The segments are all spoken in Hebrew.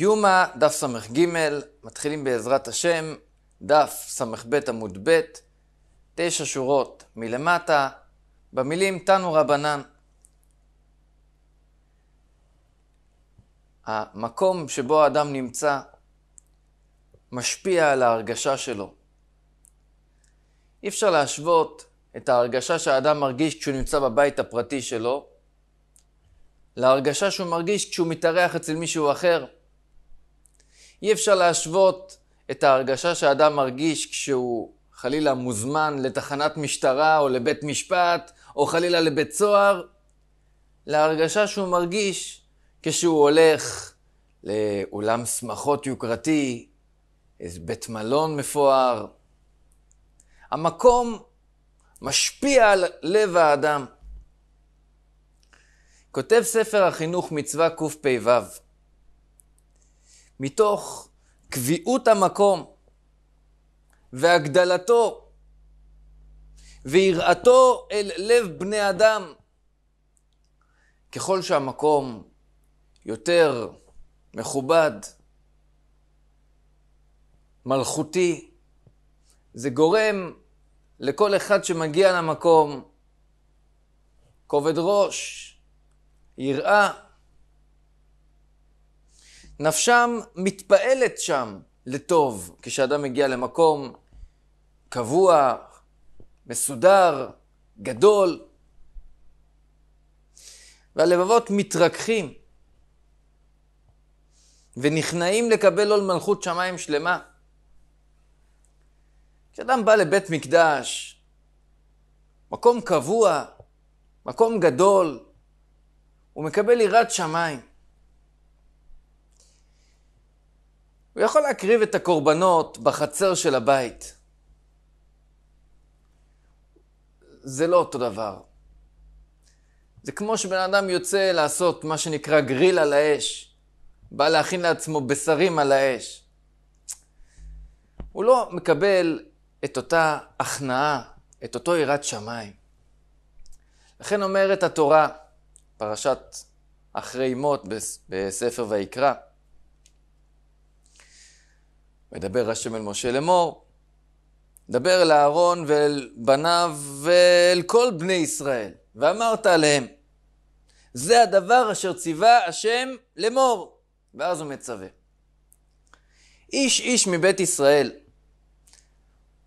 יומא, דף ס"ג, מתחילים בעזרת השם, דף ס"ב עמוד ב', תשע שורות מלמטה, במילים תנו רבנן. המקום שבו האדם נמצא משפיע על ההרגשה שלו. אי אפשר להשוות את ההרגשה שהאדם מרגיש כשהוא נמצא בבית הפרטי שלו להרגשה שהוא מרגיש כשהוא מתארח אצל מישהו אחר. אי אפשר להשוות את ההרגשה שאדם מרגיש כשהוא חלילה מוזמן לתחנת משטרה או לבית משפט, או חלילה לבית סוהר, להרגשה שהוא מרגיש כשהוא הולך לאולם שמחות יוקרתי, איזה בית מלון מפואר. המקום משפיע על לב האדם. כותב ספר החינוך מצווה קפ"ו מתוך קביעות המקום והגדלתו ויראתו אל לב בני אדם. ככל שהמקום יותר מכובד, מלכותי, זה גורם לכל אחד שמגיע למקום כובד ראש, יראה, נפשם מתפעלת שם לטוב, כשאדם מגיע למקום קבוע, מסודר, גדול, והלבבות מתרככים ונכנעים לקבל עול מלכות שמיים שלמה. כשאדם בא לבית מקדש, מקום קבוע, מקום גדול, הוא מקבל יראת שמיים. הוא יכול להקריב את הקורבנות בחצר של הבית. זה לא אותו דבר. זה כמו שבן אדם יוצא לעשות מה שנקרא גריל על האש, בא להכין לעצמו בשרים על האש. הוא לא מקבל את אותה הכנעה, את אותו יראת שמיים. לכן אומרת התורה, פרשת אחרי מות בספר ויקרא, מדבר השם אל משה לאמור, דבר אל אהרון ואל בניו ואל כל בני ישראל, ואמרת עליהם, זה הדבר אשר ציווה השם לאמור. ואז הוא מצווה. איש איש מבית ישראל,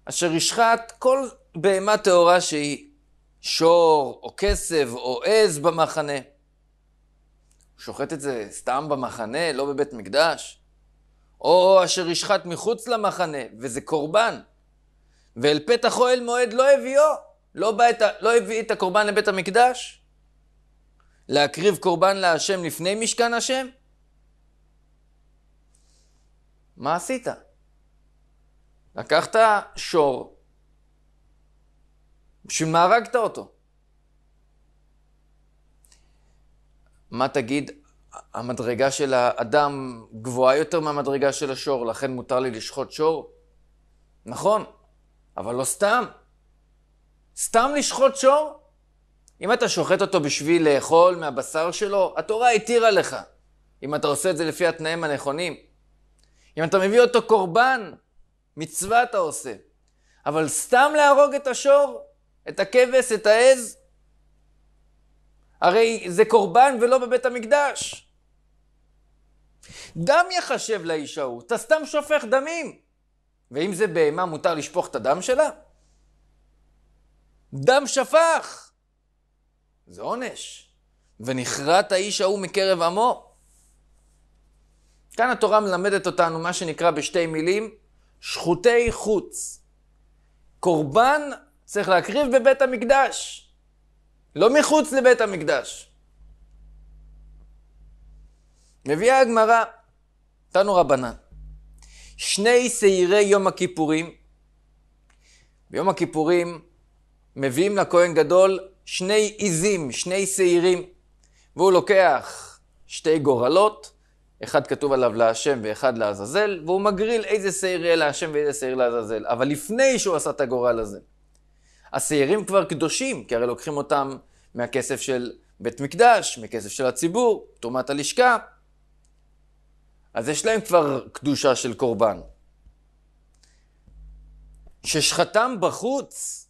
אשר ישחט כל בהמה טהורה שהיא, שור או כסף או עז במחנה. הוא שוחט את זה סתם במחנה, לא בבית מקדש? או אשר ישחט מחוץ למחנה, וזה קורבן. ואל פתח אוהל מועד לא הביאו, לא, את, לא הביא את הקורבן לבית המקדש. להקריב קורבן להשם לפני משכן השם? מה עשית? לקחת שור, בשביל מה הרגת אותו? מה תגיד המדרגה של האדם גבוהה יותר מהמדרגה של השור, לכן מותר לי לשחוט שור? נכון, אבל לא סתם. סתם לשחוט שור? אם אתה שוחט אותו בשביל לאכול מהבשר שלו, התורה התירה לך. אם אתה עושה את זה לפי התנאים הנכונים. אם אתה מביא אותו קורבן, מצווה אתה עושה. אבל סתם להרוג את השור, את הכבש, את העז, הרי זה קורבן ולא בבית המקדש. דם יחשב לאיש ההוא, אתה סתם שופך דמים. ואם זה בהמה, מותר לשפוך את הדם שלה? דם שפך! זה עונש. ונכרת האיש ההוא מקרב עמו. כאן התורה מלמדת אותנו מה שנקרא בשתי מילים, שחוטי חוץ. קורבן צריך להקריב בבית המקדש. לא מחוץ לבית המקדש. מביאה הגמרא, תנו רבנן, שני שעירי יום הכיפורים, ביום הכיפורים מביאים לכהן גדול שני עיזים, שני שעירים, והוא לוקח שתי גורלות, אחד כתוב עליו להשם ואחד לעזאזל, והוא מגריל איזה שעיר יהיה להשם ואיזה שעיר לעזאזל. אבל לפני שהוא עשה את הגורל הזה, השעירים כבר קדושים, כי הרי לוקחים אותם מהכסף של בית מקדש, מכסף של הציבור, תרומת הלשכה. אז יש להם כבר קדושה של קורבן. ששחטם בחוץ,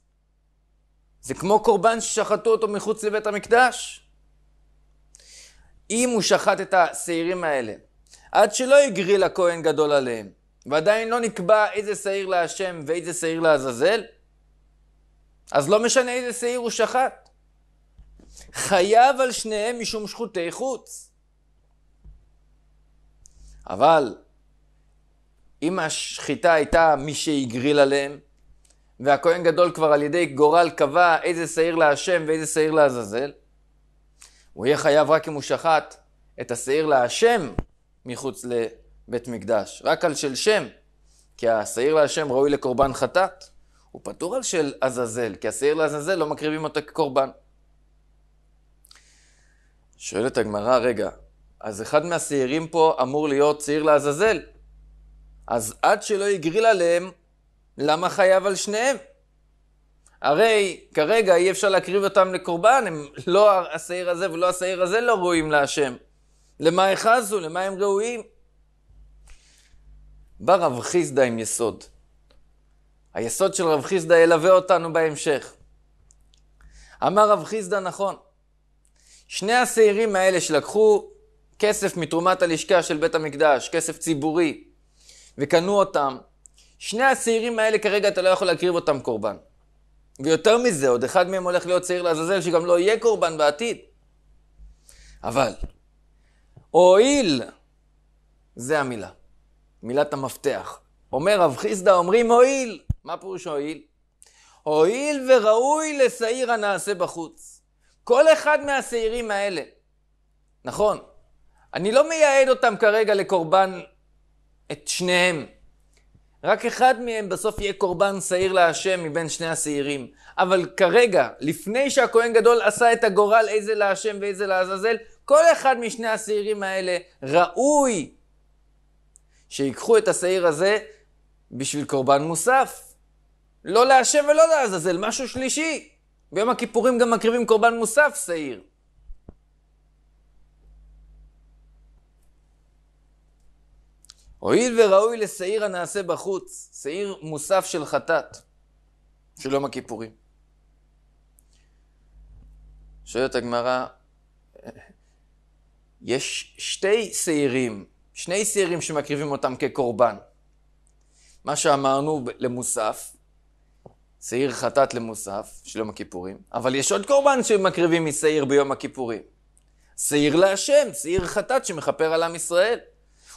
זה כמו קורבן ששחטו אותו מחוץ לבית המקדש. אם הוא שחט את השעירים האלה, עד שלא הגריל הכהן גדול עליהם, ועדיין לא נקבע איזה שעיר להשם ואיזה שעיר לעזאזל, אז לא משנה איזה שעיר הוא שחט. חייב על שניהם משום שחוטי חוץ. אבל אם השחיטה הייתה מי שהגריל עליהם, והכהן גדול כבר על ידי גורל קבע איזה שעיר להשם ואיזה שעיר לעזאזל, הוא יהיה חייב רק אם הוא שחט את השעיר להשם מחוץ לבית מקדש, רק על של שם, כי השעיר להשם ראוי לקורבן חטאת. הוא פטור על של עזאזל, כי השעיר לעזאזל לא מקריבים אותה כקורבן. שואלת הגמרא, רגע, אז אחד מהשעירים פה אמור להיות שעיר לעזאזל. אז עד שלא יגריל עליהם, למה חייב על שניהם? הרי כרגע אי אפשר להקריב אותם לקורבן, הם לא השעיר הזה ולא השעיר הזה לא ראויים להשם. למה החזו? למה הם ראויים? בא רב חיסדא עם יסוד. היסוד של רב חיסדא ילווה אותנו בהמשך. אמר רב חיסדא נכון, שני השעירים האלה שלקחו כסף מתרומת הלשכה של בית המקדש, כסף ציבורי, וקנו אותם, שני השעירים האלה כרגע אתה לא יכול להקריב אותם קורבן. ויותר מזה, עוד אחד מהם הולך להיות שעיר לעזאזל, שגם לא יהיה קורבן בעתיד. אבל, הואיל, זה המילה, מילת המפתח. אומר רב חיסדא, אומרים הואיל. מה פירוש הועיל? הועיל וראוי לשעיר הנעשה בחוץ. כל אחד מהשעירים האלה. נכון, אני לא מייעד אותם כרגע לקורבן את שניהם. רק אחד מהם בסוף יהיה קורבן שעיר להשם מבין שני השעירים. אבל כרגע, לפני שהכהן גדול עשה את הגורל איזה להשם ואיזה לעזאזל, כל אחד משני השעירים האלה ראוי שיקחו את השעיר הזה בשביל קורבן מוסף. לא להשם ולא לעזאזל, משהו שלישי. ביום הכיפורים גם מקריבים קורבן מוסף, שעיר. הואיל וראוי לשעיר הנעשה בחוץ, שעיר מוסף של חטאת, של יום הכיפורים. שואלת הגמרא, יש שתי שעירים, שני שעירים שמקריבים אותם כקורבן. מה שאמרנו למוסף, שעיר חטאת למוסף של יום הכיפורים, אבל יש עוד קורבן שמקריבים משעיר ביום הכיפורים. שעיר להשם, שעיר חטאת שמכפר על עם ישראל.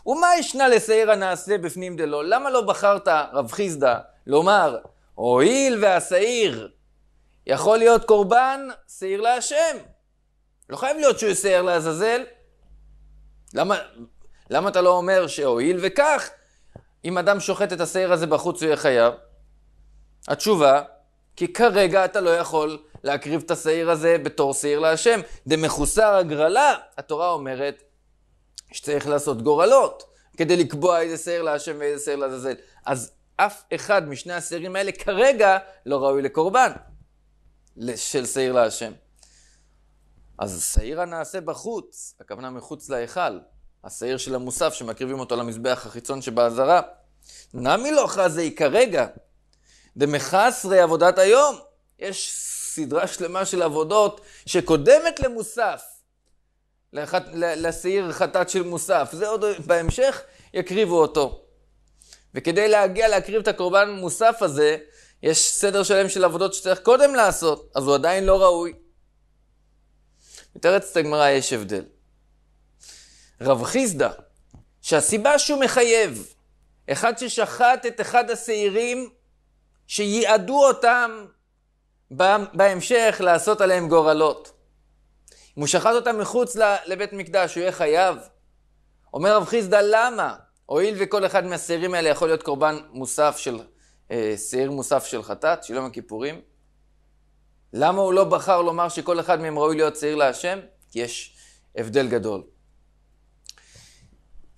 ומה ישנה לשעיר הנעשה בפנים דלא? למה לא בחרת, רב חיסדא, לומר, הואיל והשעיר יכול להיות קורבן, שעיר להשם. לא חייב להיות שהוא יסער לעזאזל. למה, למה אתה לא אומר שהואיל וכך, אם אדם שוחט את השעיר הזה בחוץ הוא יהיה חייב? התשובה, כי כרגע אתה לא יכול להקריב את השעיר הזה בתור שעיר להשם. דמחוסר הגרלה, התורה אומרת שצריך לעשות גורלות, כדי לקבוע איזה שעיר להשם ואיזה שעיר לעזאזל. אז אף אחד משני השעירים האלה כרגע לא ראוי לקורבן של שעיר להשם. אז השעיר הנעשה בחוץ, הכוונה מחוץ להיכל, השעיר של המוסף שמקריבים אותו למזבח החיצון שבאזהרה, נמי לא חזי כרגע, דמחסרי עבודת היום. יש סדרה שלמה של עבודות שקודמת למוסף, לח... לשעיר חטאת של מוסף. זה עוד בהמשך יקריבו אותו. וכדי להגיע להקריב את הקורבן מוסף הזה, יש סדר שלם של עבודות שצריך קודם לעשות, אז הוא עדיין לא ראוי. מתארץ את הגמרא יש הבדל. רב חיסדא, שהסיבה שהוא מחייב, אחד ששחט את אחד השעירים שיעדו אותם בהמשך לעשות עליהם גורלות. אם הוא שחט אותם מחוץ לבית מקדש, הוא יהיה חייב. אומר רב חיסדא, למה? הואיל וכל אחד מהשעירים האלה יכול להיות קורבן מוסף של, אה, שעיר מוסף של חטאת, של יום הכיפורים, למה הוא לא בחר לומר שכל אחד מהם ראוי להיות שעיר להשם? כי יש הבדל גדול.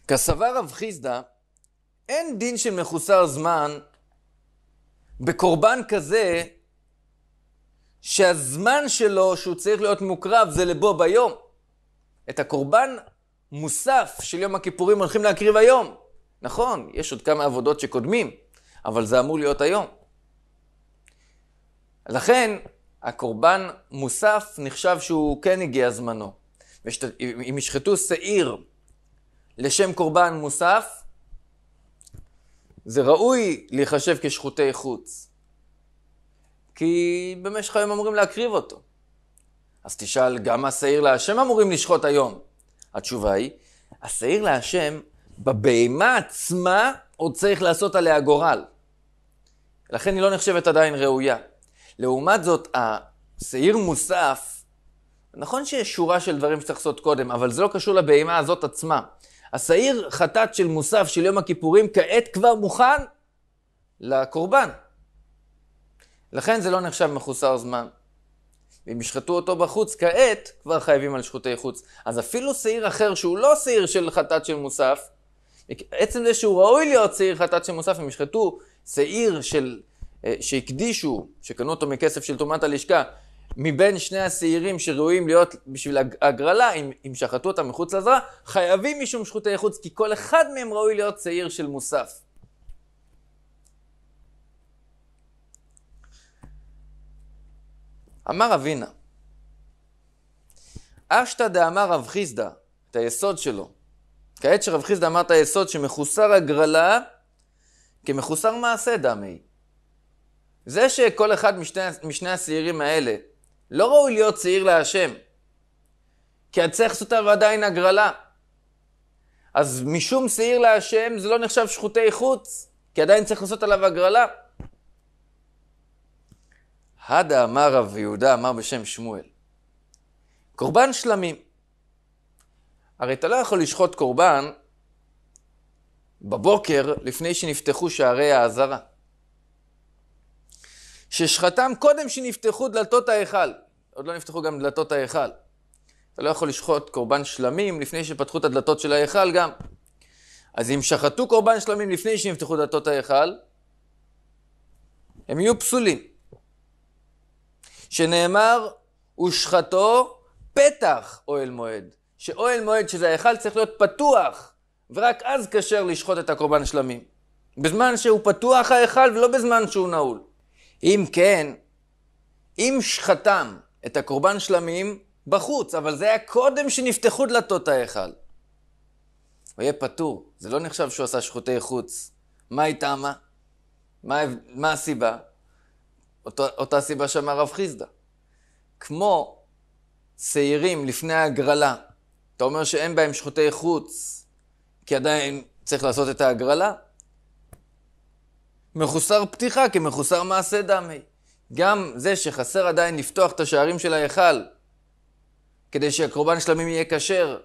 כסבר רב חיסדא, אין דין של מחוסר זמן בקורבן כזה, שהזמן שלו שהוא צריך להיות מוקרב זה לבו ביום. את הקורבן מוסף של יום הכיפורים הולכים להקריב היום. נכון, יש עוד כמה עבודות שקודמים, אבל זה אמור להיות היום. לכן, הקורבן מוסף נחשב שהוא כן הגיע זמנו. אם ישחטו שעיר לשם קורבן מוסף, זה ראוי להיחשב כשחוטי חוץ, כי במשך היום אמורים להקריב אותו. אז תשאל, גם השעיר להשם אמורים לשחוט היום? התשובה היא, השעיר להשם, בבהמה עצמה עוד צריך לעשות עליה גורל. לכן היא לא נחשבת עדיין ראויה. לעומת זאת, השעיר מוסף, נכון שיש שורה של דברים שצריך לעשות קודם, אבל זה לא קשור לבהמה הזאת עצמה. השעיר חטאת של מוסף של יום הכיפורים כעת כבר מוכן לקורבן. לכן זה לא נחשב מחוסר זמן. אם ישחטו אותו בחוץ כעת, כבר חייבים על שחוטי חוץ. אז אפילו שעיר אחר שהוא לא שעיר של חטאת של מוסף, עצם זה שהוא ראוי להיות שעיר חטאת של מוסף, אם ישחטו שעיר של, אה, שהקדישו, שקנו אותו מכסף של טומאת הלשכה, מבין שני השעירים שראויים להיות בשביל הגרלה, אם, אם שחטו אותם מחוץ לזרע, חייבים משום שחוטי חוץ, כי כל אחד מהם ראוי להיות שעיר של מוסף. אמר אבינה, אשתא דאמר רב חיסדא, את היסוד שלו. כעת שרב חיסדא אמר את היסוד שמחוסר הגרלה, כמחוסר מעשה דמי. זה שכל אחד משני, משני השעירים האלה לא ראוי להיות צעיר להשם, כי הצחסותא ועדיין הגרלה. אז משום שעיר להשם זה לא נחשב שחוטי חוץ, כי עדיין צריך לעשות עליו הגרלה. הדה אמר רב יהודה, אמר בשם שמואל, קורבן שלמים. הרי אתה לא יכול לשחוט קורבן בבוקר לפני שנפתחו שערי האזהרה. ששחטם קודם שנפתחו דלתות ההיכל. עוד לא נפתחו גם דלתות ההיכל. אתה לא יכול לשחוט קורבן שלמים לפני שפתחו את הדלתות של ההיכל גם. אז אם שחטו קורבן שלמים לפני שנפתחו דלתות ההיכל, הם יהיו פסולים. שנאמר, ושחטו פתח אוהל מועד. שאוהל מועד, שזה ההיכל, צריך להיות פתוח, ורק אז כשר לשחוט את הקורבן שלמים. בזמן שהוא פתוח ההיכל ולא בזמן שהוא נעול. אם כן, אם שחתם את הקורבן שלמים בחוץ, אבל זה היה קודם שנפתחו דלתות ההיכל. הוא יהיה פטור, זה לא נחשב שהוא עשה שחוטי חוץ. מה היא טעמה? מה, מה הסיבה? אותו, אותה סיבה שאמר רב חיסדא. כמו צעירים לפני ההגרלה, אתה אומר שאין בהם שחוטי חוץ, כי עדיין צריך לעשות את ההגרלה? מחוסר פתיחה כמחוסר מעשה דמי. גם זה שחסר עדיין לפתוח את השערים של ההיכל, כדי שהקורבן שלמים יהיה כשר,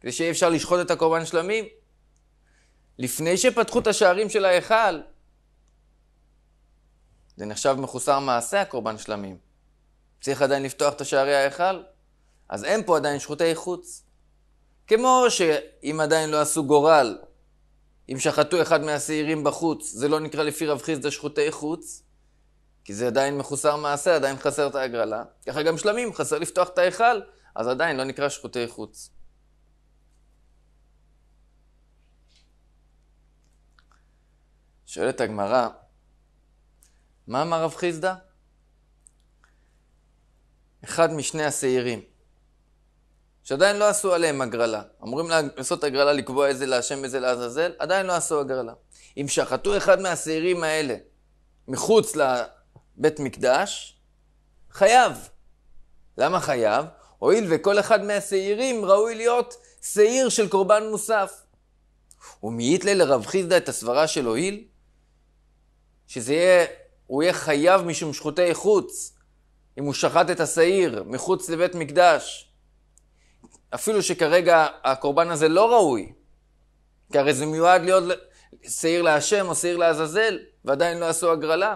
כדי שיהיה אפשר לשחוט את הקורבן שלמים. לפני שפתחו את השערים של ההיכל, זה נחשב מחוסר מעשה הקורבן שלמים. צריך עדיין לפתוח את השערי ההיכל, אז אין פה עדיין שחוטי חוץ. כמו שאם עדיין לא עשו גורל אם שחטו אחד מהשעירים בחוץ, זה לא נקרא לפי רב חיסדא שחוטי חוץ, כי זה עדיין מחוסר מעשה, עדיין חסר את ההגרלה. ככה גם שלמים, חסר לפתוח את ההיכל, אז עדיין לא נקרא שחוטי חוץ. שואלת הגמרא, מה אמר רב חיסדא? אחד משני השעירים שעדיין לא עשו עליהם הגרלה. אמורים לעשות הגרלה, לקבוע איזה להשם איזה לעזאזל, עדיין לא עשו הגרלה. אם שחטו אחד מהשעירים האלה מחוץ לבית מקדש, חייב. למה חייב? הואיל וכל אחד מהשעירים ראוי להיות שעיר של קורבן מוסף. ומיתלה לרב חיסדא את הסברה של הואיל, שזה יהיה, הוא יהיה חייב משום שחוטי חוץ, אם הוא שחט את השעיר מחוץ לבית מקדש. אפילו שכרגע הקורבן הזה לא ראוי, כי הרי זה מיועד להיות שעיר להשם או שעיר לעזאזל, ועדיין לא עשו הגרלה.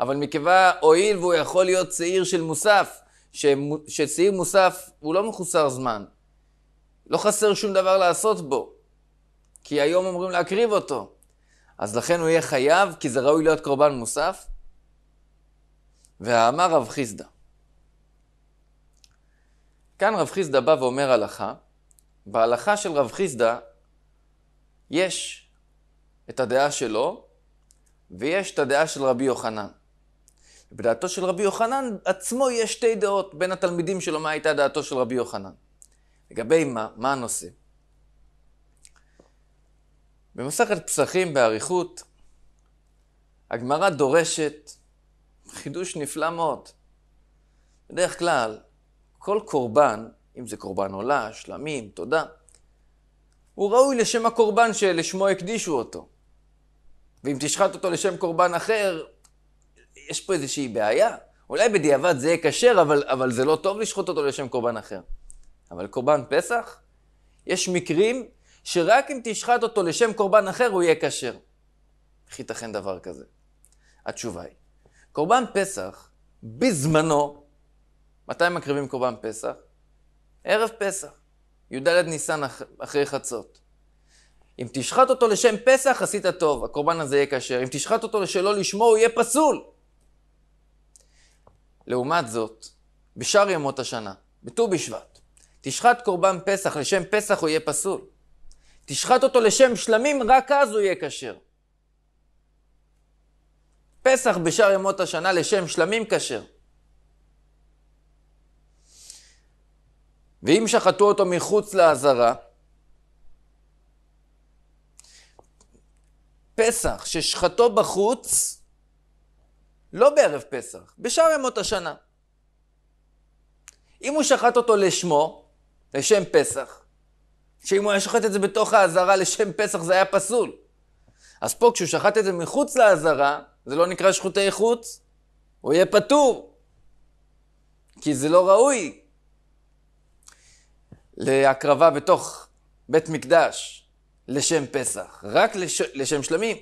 אבל מכיוון, הואיל והוא יכול להיות שעיר של מוסף, ששעיר מוסף הוא לא מחוסר זמן. לא חסר שום דבר לעשות בו, כי היום אומרים להקריב אותו. אז לכן הוא יהיה חייב, כי זה ראוי להיות קורבן מוסף. ואמר רב חיסדא. כאן רב חיסדא בא ואומר הלכה. בהלכה של רב חיסדא יש את הדעה שלו ויש את הדעה של רבי יוחנן. בדעתו של רבי יוחנן עצמו יש שתי דעות בין התלמידים שלו, מה הייתה דעתו של רבי יוחנן. לגבי מה, מה הנושא? במסכת פסחים באריכות, הגמרא דורשת חידוש נפלא מאוד. בדרך כלל, כל קורבן, אם זה קורבן עולה, שלמים, תודה, הוא ראוי לשם הקורבן שלשמו הקדישו אותו. ואם תשחט אותו לשם קורבן אחר, יש פה איזושהי בעיה. אולי בדיעבד זה יהיה כשר, אבל, אבל זה לא טוב לשחוט אותו לשם קורבן אחר. אבל קורבן פסח, יש מקרים שרק אם תשחט אותו לשם קורבן אחר, הוא יהיה כשר. איך ייתכן דבר כזה? התשובה היא, קורבן פסח, בזמנו, מתי מקריבים קורבן פסח? ערב פסח, י"ד ניסן אחרי חצות. אם תשחט אותו לשם פסח, עשית טוב, הקורבן הזה יהיה כשר. אם תשחט אותו לשלא לשמו, הוא יהיה פסול. לעומת זאת, בשאר ימות השנה, בט"ו בשבט, תשחט קורבן פסח, לשם פסח הוא יהיה פסול. תשחט אותו לשם שלמים, רק אז הוא יהיה כשר. פסח בשאר ימות השנה לשם שלמים כשר. ואם שחטו אותו מחוץ לעזרה, פסח ששחטו בחוץ, לא בערב פסח, בשאר ימות השנה. אם הוא שחט אותו לשמו, לשם פסח, שאם הוא היה שוחט את זה בתוך האזהרה לשם פסח זה היה פסול. אז פה כשהוא שחט את זה מחוץ לאזהרה, זה לא נקרא שחוטי חוץ, הוא יהיה פטור. כי זה לא ראוי, להקרבה בתוך בית מקדש לשם פסח, רק לש... לשם שלמים,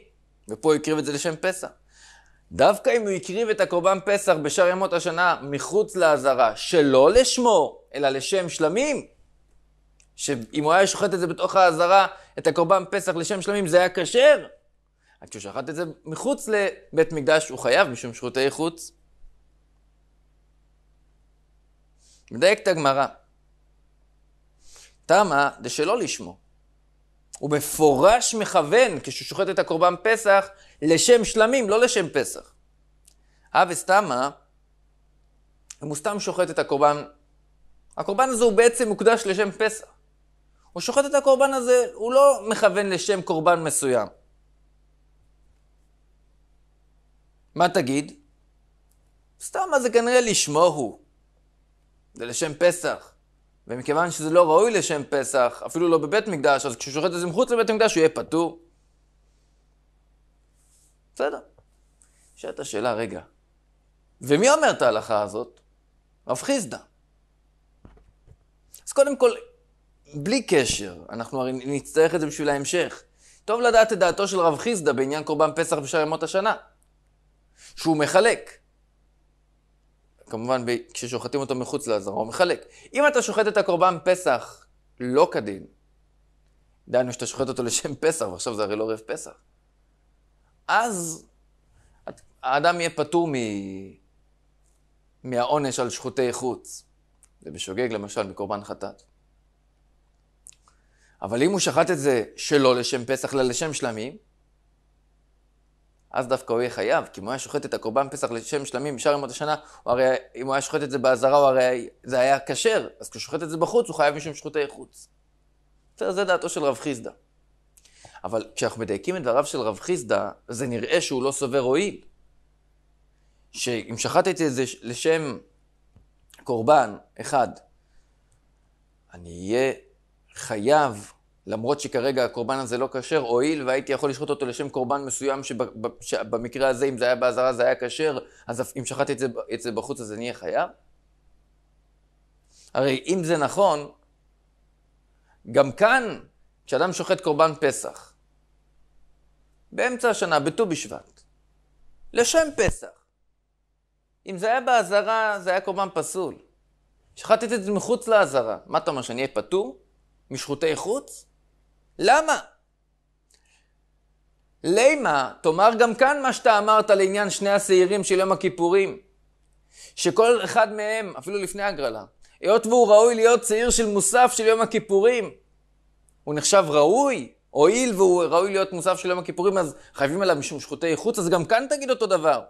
ופה הוא הקריב את זה לשם פסח. דווקא אם הוא הקריב את הקורבן פסח בשאר ימות השנה מחוץ לעזרה, שלא לשמו, אלא לשם שלמים, שאם הוא היה שוחט את זה בתוך העזרה, את הקורבן פסח לשם שלמים, זה היה כשר. רק כשהוא שחט את זה מחוץ לבית מקדש, הוא חייב משום שחוטי חוץ. מדייק את הגמרא. תמה דשלא לשמו. הוא מפורש מכוון, כשהוא שוחט את הקורבן פסח, לשם שלמים, לא לשם פסח. אבס תמה, אם הוא סתם שוחט את הקורבן, הקורבן הזה הוא בעצם מוקדש לשם פסח. הוא שוחט את הקורבן הזה, הוא לא מכוון לשם קורבן מסוים. מה תגיד? סתמה זה כנראה לשמו הוא. זה לשם פסח. ומכיוון שזה לא ראוי לשם פסח, אפילו לא בבית מקדש, אז כשהוא שוחט את זה מחוץ לבית המקדש, הוא יהיה פטור. בסדר. שאלת השאלה, רגע, ומי אומר את ההלכה הזאת? רב חיסדא. אז קודם כל, בלי קשר, אנחנו הרי נצטרך את זה בשביל ההמשך. טוב לדעת את דעתו של רב חיסדא בעניין קורבן פסח בשאר ימות השנה, שהוא מחלק. כמובן כששוחטים אותו מחוץ לעזרה, הוא מחלק. אם אתה שוחט את הקורבן פסח לא כדין, דהיינו שאתה שוחט אותו לשם פסח, ועכשיו זה הרי לא ערב פסח, אז האדם יהיה פטור מ... מהעונש על שחוטי חוץ. זה בשוגג למשל מקורבן חטאת. אבל אם הוא שחט את זה שלא לשם פסח, אלא לשם שלמים, אז דווקא הוא יהיה חייב, כי אם הוא היה שוחט את הקורבן פסח לשם שלמים בשאר ימות השנה, הוא הרי, אם הוא היה שוחט את זה באזהרה, הרי, זה היה כשר, אז כשהוא שוחט את זה בחוץ, הוא חייב משום שחוטי חוץ. בסדר, זה דעתו של רב חיסדא. אבל כשאנחנו מדייקים את דבריו של רב חיסדא, זה נראה שהוא לא סובר הועיל. שאם שחטתי את זה לשם קורבן אחד, אני אהיה חייב למרות שכרגע הקורבן הזה לא כשר, הואיל והייתי יכול לשחוט אותו לשם קורבן מסוים שבמקרה הזה, אם זה היה באזהרה זה היה כשר, אז אם שחטתי את, את זה בחוץ אז אני אהיה חייב? הרי אם זה נכון, גם כאן, כשאדם שוחט קורבן פסח, באמצע השנה, בט"ו בשבט, לשם פסח, אם זה היה באזהרה, זה היה קורבן פסול. שחטתי את זה מחוץ לאזהרה. מה אתה אומר, שאני אהיה פטור? משחוטי חוץ? למה? לימה, תאמר גם כאן מה שאתה אמרת לעניין שני השעירים של יום הכיפורים, שכל אחד מהם, אפילו לפני הגרלה, היות והוא ראוי להיות שעיר של מוסף של יום הכיפורים, הוא נחשב ראוי, הואיל והוא ראוי להיות מוסף של יום הכיפורים, אז חייבים עליו משום שחוטי חוץ, אז גם כאן תגיד אותו דבר.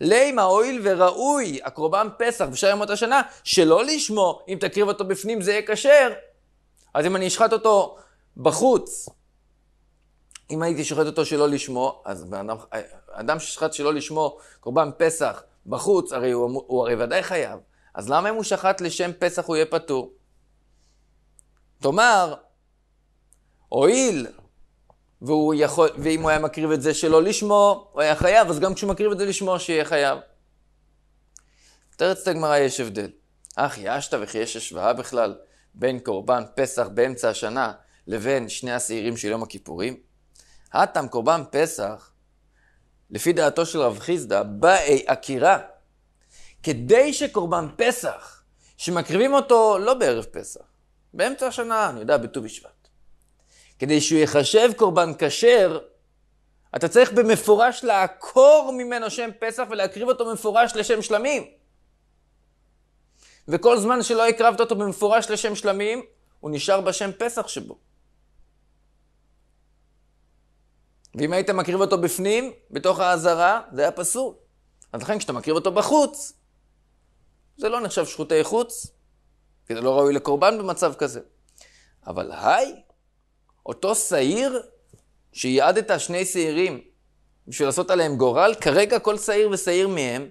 לימה, הואיל וראוי, הקורבן פסח בשאר ימות השנה, שלא לשמו, אם תקריב אותו בפנים זה יהיה כשר, אז אם אני אשחט אותו בחוץ, אם הייתי שוחט אותו שלא לשמו, אז באדם, אדם ששחט שלא לשמו קורבן פסח בחוץ, הרי הוא, הוא הרי ודאי חייב. אז למה אם הוא שחט לשם פסח הוא יהיה פטור? תאמר, הואיל, ואם הוא היה מקריב את זה שלא לשמו, הוא היה חייב, אז גם כשהוא מקריב את זה לשמו, שיהיה חייב. תרצת הגמרא, יש הבדל. אך ישת וכי יש השוואה בכלל בין קורבן פסח באמצע השנה לבין שני השעירים של יום הכיפורים? האטם קורבן פסח, לפי דעתו של רב חיסדא, באי עקירה. כדי שקורבן פסח, שמקריבים אותו לא בערב פסח, באמצע השנה, אני יודע, בט"ו בשבט, כדי שהוא ייחשב קורבן כשר, אתה צריך במפורש לעקור ממנו שם פסח ולהקריב אותו במפורש לשם שלמים. וכל זמן שלא הקרבת אותו במפורש לשם שלמים, הוא נשאר בשם פסח שבו. ואם היית מקריב אותו בפנים, בתוך האזהרה, זה היה פסול. אז לכן כשאתה מקריב אותו בחוץ, זה לא נחשב שחוטי חוץ, כי זה לא ראוי לקורבן במצב כזה. אבל היי, אותו שעיר שיעדת שני שעירים בשביל לעשות עליהם גורל, כרגע כל שעיר ושעיר מהם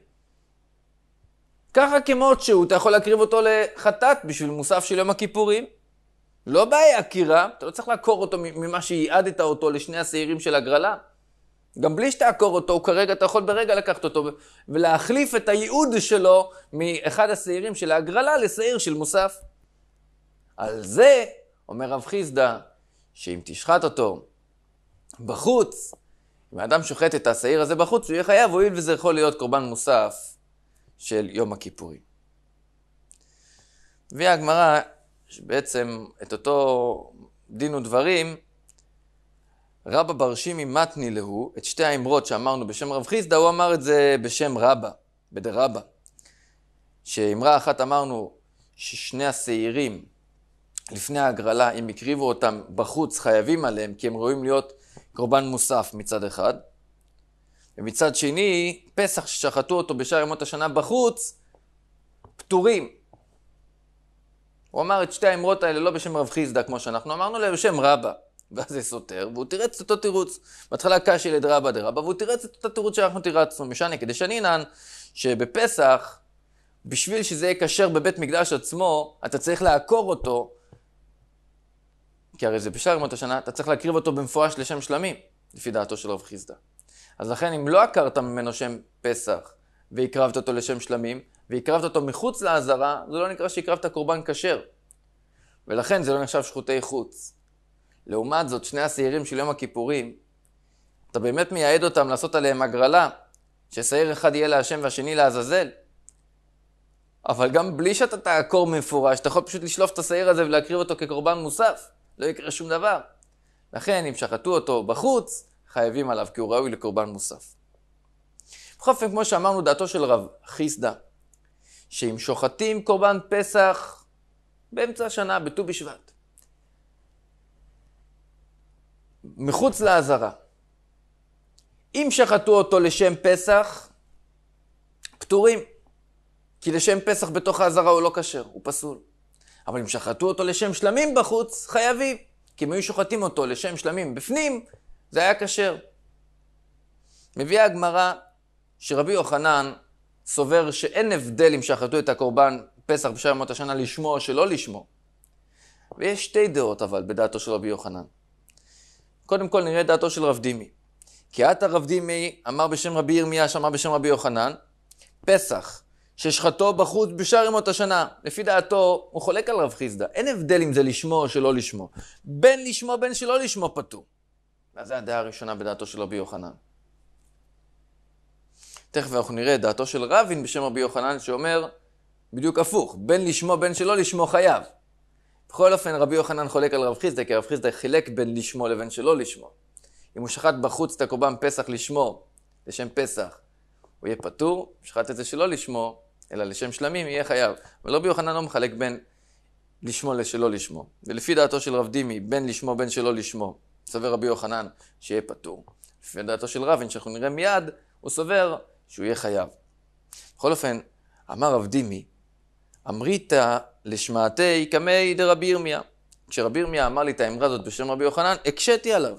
ככה כמות שהוא, אתה יכול להקריב אותו לחטאת בשביל מוסף של יום הכיפורים. לא בעיה עקירה, אתה לא צריך לעקור אותו ממה שייעדת אותו לשני השעירים של הגרלה. גם בלי שתעקור אותו, הוא כרגע, אתה יכול ברגע לקחת אותו ולהחליף את הייעוד שלו מאחד השעירים של ההגרלה לשעיר של מוסף. על זה אומר רב חיסדא, שאם תשחט אותו בחוץ, אם האדם שוחט את השעיר הזה בחוץ, הוא יהיה חייב, הואיל וזה יכול להיות קורבן מוסף. של יום הכיפורים. מביאה הגמרא שבעצם את אותו דין ודברים, רבא בר שימי מתני להוא, את שתי האמרות שאמרנו בשם רב חיסדא, הוא אמר את זה בשם רבא, בדרבא. שאמרה אחת אמרנו ששני השעירים לפני ההגרלה, אם הקריבו אותם בחוץ, חייבים עליהם, כי הם ראויים להיות קורבן מוסף מצד אחד. ומצד שני, פסח ששחטו אותו בשאר ימות השנה בחוץ, פטורים. הוא אמר את שתי האמרות האלה לא בשם רב חיסדא, כמו שאנחנו אמרנו, אלא בשם רבא. ואז זה סותר, והוא תירץ את אותו תירוץ. בהתחלה קשי לדרבא דרבא, והוא תירץ את אותו תירוץ שאנחנו תירצנו. משנה כדי שנינן, שבפסח, בשביל שזה יהיה כשר בבית מקדש עצמו, אתה צריך לעקור אותו, כי הרי זה בשאר ימות השנה, אתה צריך להקריב אותו במפורש לשם שלמים, לפי דעתו של רב חיסדא. אז לכן אם לא עקרת ממנו שם פסח והקרבת אותו לשם שלמים, והקרבת אותו מחוץ לעזרה, זה לא נקרא שהקרבת קורבן כשר. ולכן זה לא נחשב שחוטי חוץ. לעומת זאת, שני השעירים של יום הכיפורים, אתה באמת מייעד אותם לעשות עליהם הגרלה, ששעיר אחד יהיה להשם והשני לעזאזל. אבל גם בלי שאתה תעקור מפורש, אתה יכול פשוט לשלוף את השעיר הזה ולהקריב אותו כקורבן מוסף. לא יקרה שום דבר. לכן, אם שחטו אותו בחוץ, חייבים עליו, כי הוא ראוי לקורבן מוסף. בכל אופן, כמו שאמרנו, דעתו של רב חיסדא, שאם שוחטים קורבן פסח באמצע השנה, בט"ו בשבט, מחוץ לעזרה, אם שחטו אותו לשם פסח, פטורים. כי לשם פסח בתוך העזרה הוא לא כשר, הוא פסול. אבל אם שחטו אותו לשם שלמים בחוץ, חייבים. כי אם היו שוחטים אותו לשם שלמים בפנים, זה היה כשר. מביאה הגמרא שרבי יוחנן סובר שאין הבדל אם שחטו את הקורבן פסח בשבע ימות השנה לשמו או שלא לשמו. ויש שתי דעות אבל בדעתו של רבי יוחנן. קודם כל נראה דעתו של רב דימי. כי עתה רב דימי אמר בשם רבי ירמיה שאמר בשם רבי יוחנן, פסח ששחטו בחוץ בשאר ימות השנה. לפי דעתו, הוא חולק על רב חיסדא. אין הבדל אם זה לשמו או שלא לשמו. בין לשמו בין שלא לשמו פטור. זו הדעה הראשונה בדעתו של רבי יוחנן. תכף אנחנו נראה את דעתו של רבין בשם רבי יוחנן, שאומר בדיוק הפוך, בין לשמו בין שלא לשמו חייב. בכל אופן, רבי יוחנן חולק על רב חיסדא, כי רב חיסדא חילק בין לשמו לבין שלא לשמו. אם הוא שחט בחוץ את הקורבן פסח לשמו, לשם פסח, הוא יהיה פטור, אם שחט את זה שלא לשמו, אלא לשם שלמים, יהיה חייב. אבל רבי יוחנן לא מחלק בין לשמו לשלא לשמו. ולפי דעתו של רב דימי, בין לשמו בין שלא לשמו, סובר רבי יוחנן שיהיה פטור. לפי דעתו של רבין, שאנחנו נראה מיד, הוא סובר שהוא יהיה חייב. בכל אופן, אמר רב דימי, אמריתא לשמעתי קמי דרבי ירמיה. כשרבי ירמיה אמר לי את האמרה הזאת בשם רבי יוחנן, הקשיתי עליו.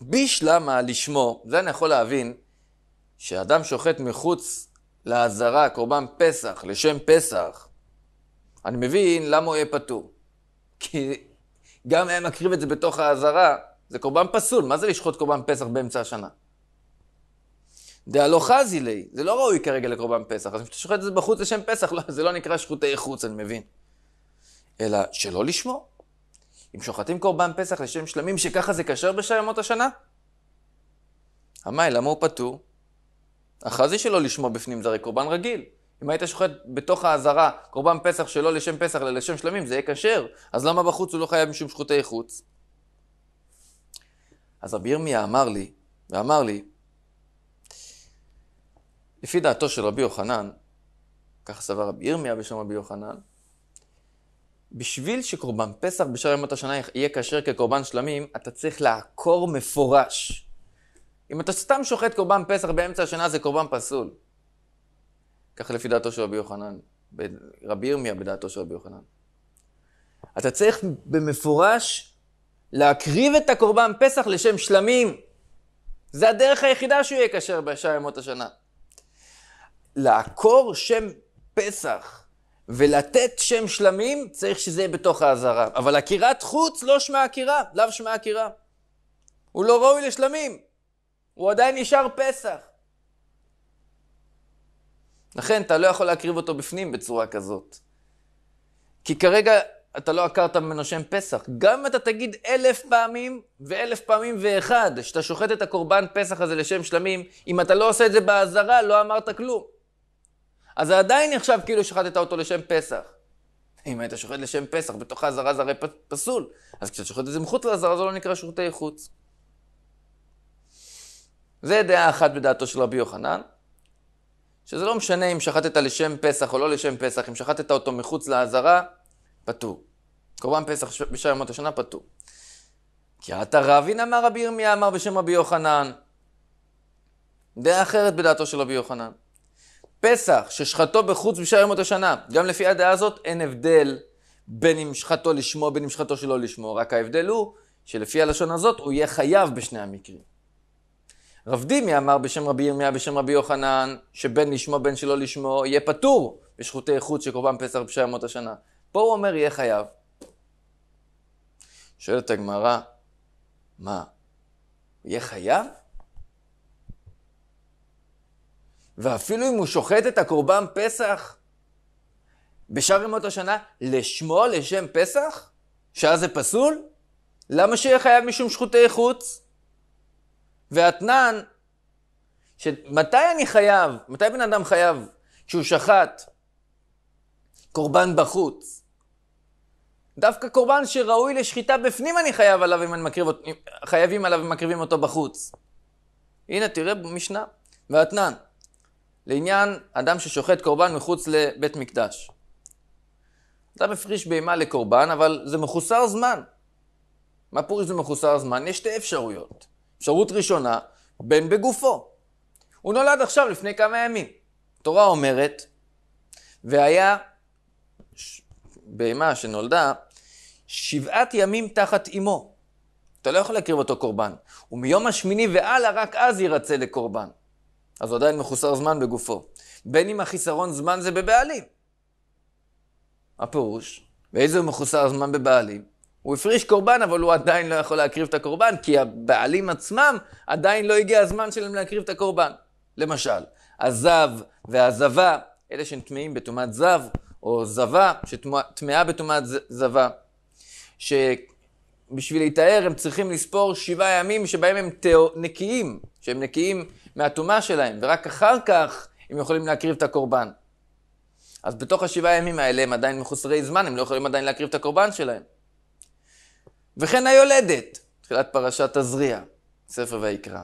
ביש לשמו, זה אני יכול להבין, שאדם שוחט מחוץ לעזרה, קורבן פסח, לשם פסח, אני מבין למה הוא יהיה פטור. כי גם היה מקריב את זה בתוך האזהרה, זה קורבן פסול, מה זה לשחוט קורבן פסח באמצע השנה? דהלא חזי זה לא ראוי כרגע לקורבן פסח, אז אם אתה שוחט את זה בחוץ לשם פסח, לא, זה לא נקרא שחוטי חוץ, אני מבין. אלא שלא לשמור. אם שוחטים קורבן פסח לשם שלמים, שככה זה כשר בשאר ימות השנה? המאי, למה הוא פטור? החזי שלו לשמור בפנים זה הרי קורבן רגיל. אם היית שוחט בתוך האזהרה קורבן פסח שלא לשם פסח אלא לשם שלמים, זה יהיה כשר. אז למה בחוץ הוא לא חייב משום שחוטי חוץ? אז רבי ירמיה אמר לי, ואמר לי, לפי דעתו של רבי יוחנן, כך סבר רבי ירמיה בשם רבי יוחנן, בשביל שקורבן פסח בשאר ימות השנה יהיה כשר כקורבן שלמים, אתה צריך לעקור מפורש. אם אתה סתם שוחט קורבן פסח באמצע השנה זה קורבן פסול. כך לפי דעתו של רבי יוחנן, רבי ירמיה בדעתו של רבי יוחנן. אתה צריך במפורש להקריב את הקורבן פסח לשם שלמים. זה הדרך היחידה שהוא יהיה כשר בשעה ימות השנה. לעקור שם פסח ולתת שם שלמים, צריך שזה יהיה בתוך האזהרה. אבל עקירת חוץ לא שמה עקירה, לאו שמה עקירה. הוא לא ראוי לשלמים, הוא עדיין נשאר פסח. לכן אתה לא יכול להקריב אותו בפנים בצורה כזאת. כי כרגע אתה לא עקרת ממנו שם פסח. גם אם אתה תגיד אלף פעמים ואלף פעמים ואחד, שאתה שוחט את הקורבן פסח הזה לשם שלמים, אם אתה לא עושה את זה באזהרה, לא אמרת כלום. אז זה עדיין נחשב כאילו שחטת אותו לשם פסח. אם היית שוחט לשם פסח בתוך האזהרה זה הרי פסול, אז כשאתה שוחט את זה מחוץ לאזהרה זה לא נקרא שירותי חוץ. זה דעה אחת בדעתו של רבי יוחנן. שזה לא משנה אם שחטת לשם פסח או לא לשם פסח, אם שחטת אותו מחוץ לעזרה, פטור. קורבן פסח בשאר ימות השנה פטור. כי אתה רבין אמר רבי ירמיה, אמר בשם רבי יוחנן. דעה אחרת בדעתו של רבי יוחנן. פסח ששחטו בחוץ בשאר ימות השנה, גם לפי הדעה הזאת אין הבדל בין אם שחטו לשמו, בין אם שחטו שלא לשמו, רק ההבדל הוא שלפי הלשון הזאת הוא יהיה חייב בשני המקרים. רב דימי אמר בשם רבי ירמיה, בשם רבי יוחנן, שבין לשמו בין שלא לשמו, יהיה פטור בשחוטי איכות שקורבן פסח בשעה ימות השנה. פה הוא אומר, יהיה חייב. שואלת הגמרא, מה, יהיה חייב? ואפילו אם הוא שוחט את הקורבן פסח בשאר ימות השנה, לשמו, לשם פסח? שאז זה פסול? למה שיהיה חייב משום שחוטי חוץ? ואתנן, שמתי אני חייב, מתי בן אדם חייב? כשהוא שחט קורבן בחוץ. דווקא קורבן שראוי לשחיטה בפנים אני חייב עליו אם אני מקריב, חייבים עליו אם מקריבים אותו בחוץ. הנה, תראה במשנה, ואתנן, לעניין אדם ששוחט קורבן מחוץ לבית מקדש. אתה מפריש בהמה לקורבן, אבל זה מחוסר זמן. מה פורש זה מחוסר זמן? יש שתי אפשרויות. אפשרות ראשונה, בן בגופו. הוא נולד עכשיו לפני כמה ימים. התורה אומרת, והיה ש... בהמה שנולדה שבעת ימים תחת אמו. אתה לא יכול להקריב אותו קורבן. ומיום השמיני והלאה רק אז יירצה לקורבן. אז הוא עדיין מחוסר זמן בגופו. בין אם החיסרון זמן זה בבעלים. הפירוש, ואיזה הוא מחוסר זמן בבעלים? הוא הפריש קורבן, אבל הוא עדיין לא יכול להקריב את הקורבן, כי הבעלים עצמם, עדיין לא הגיע הזמן שלהם להקריב את הקורבן. למשל, הזב והזבה, אלה שהם טמאים בטומאת זב, או זבה שטמאה בטומאת זבה, שבשביל להיטהר הם צריכים לספור שבעה ימים שבהם הם תא... נקיים, שהם נקיים מהטומאה שלהם, ורק אחר כך הם יכולים להקריב את הקורבן. אז בתוך השבעה ימים האלה הם עדיין מחוסרי זמן, הם לא יכולים עדיין להקריב את הקורבן שלהם. וכן היולדת, תחילת פרשת תזריע, ספר ויקרא,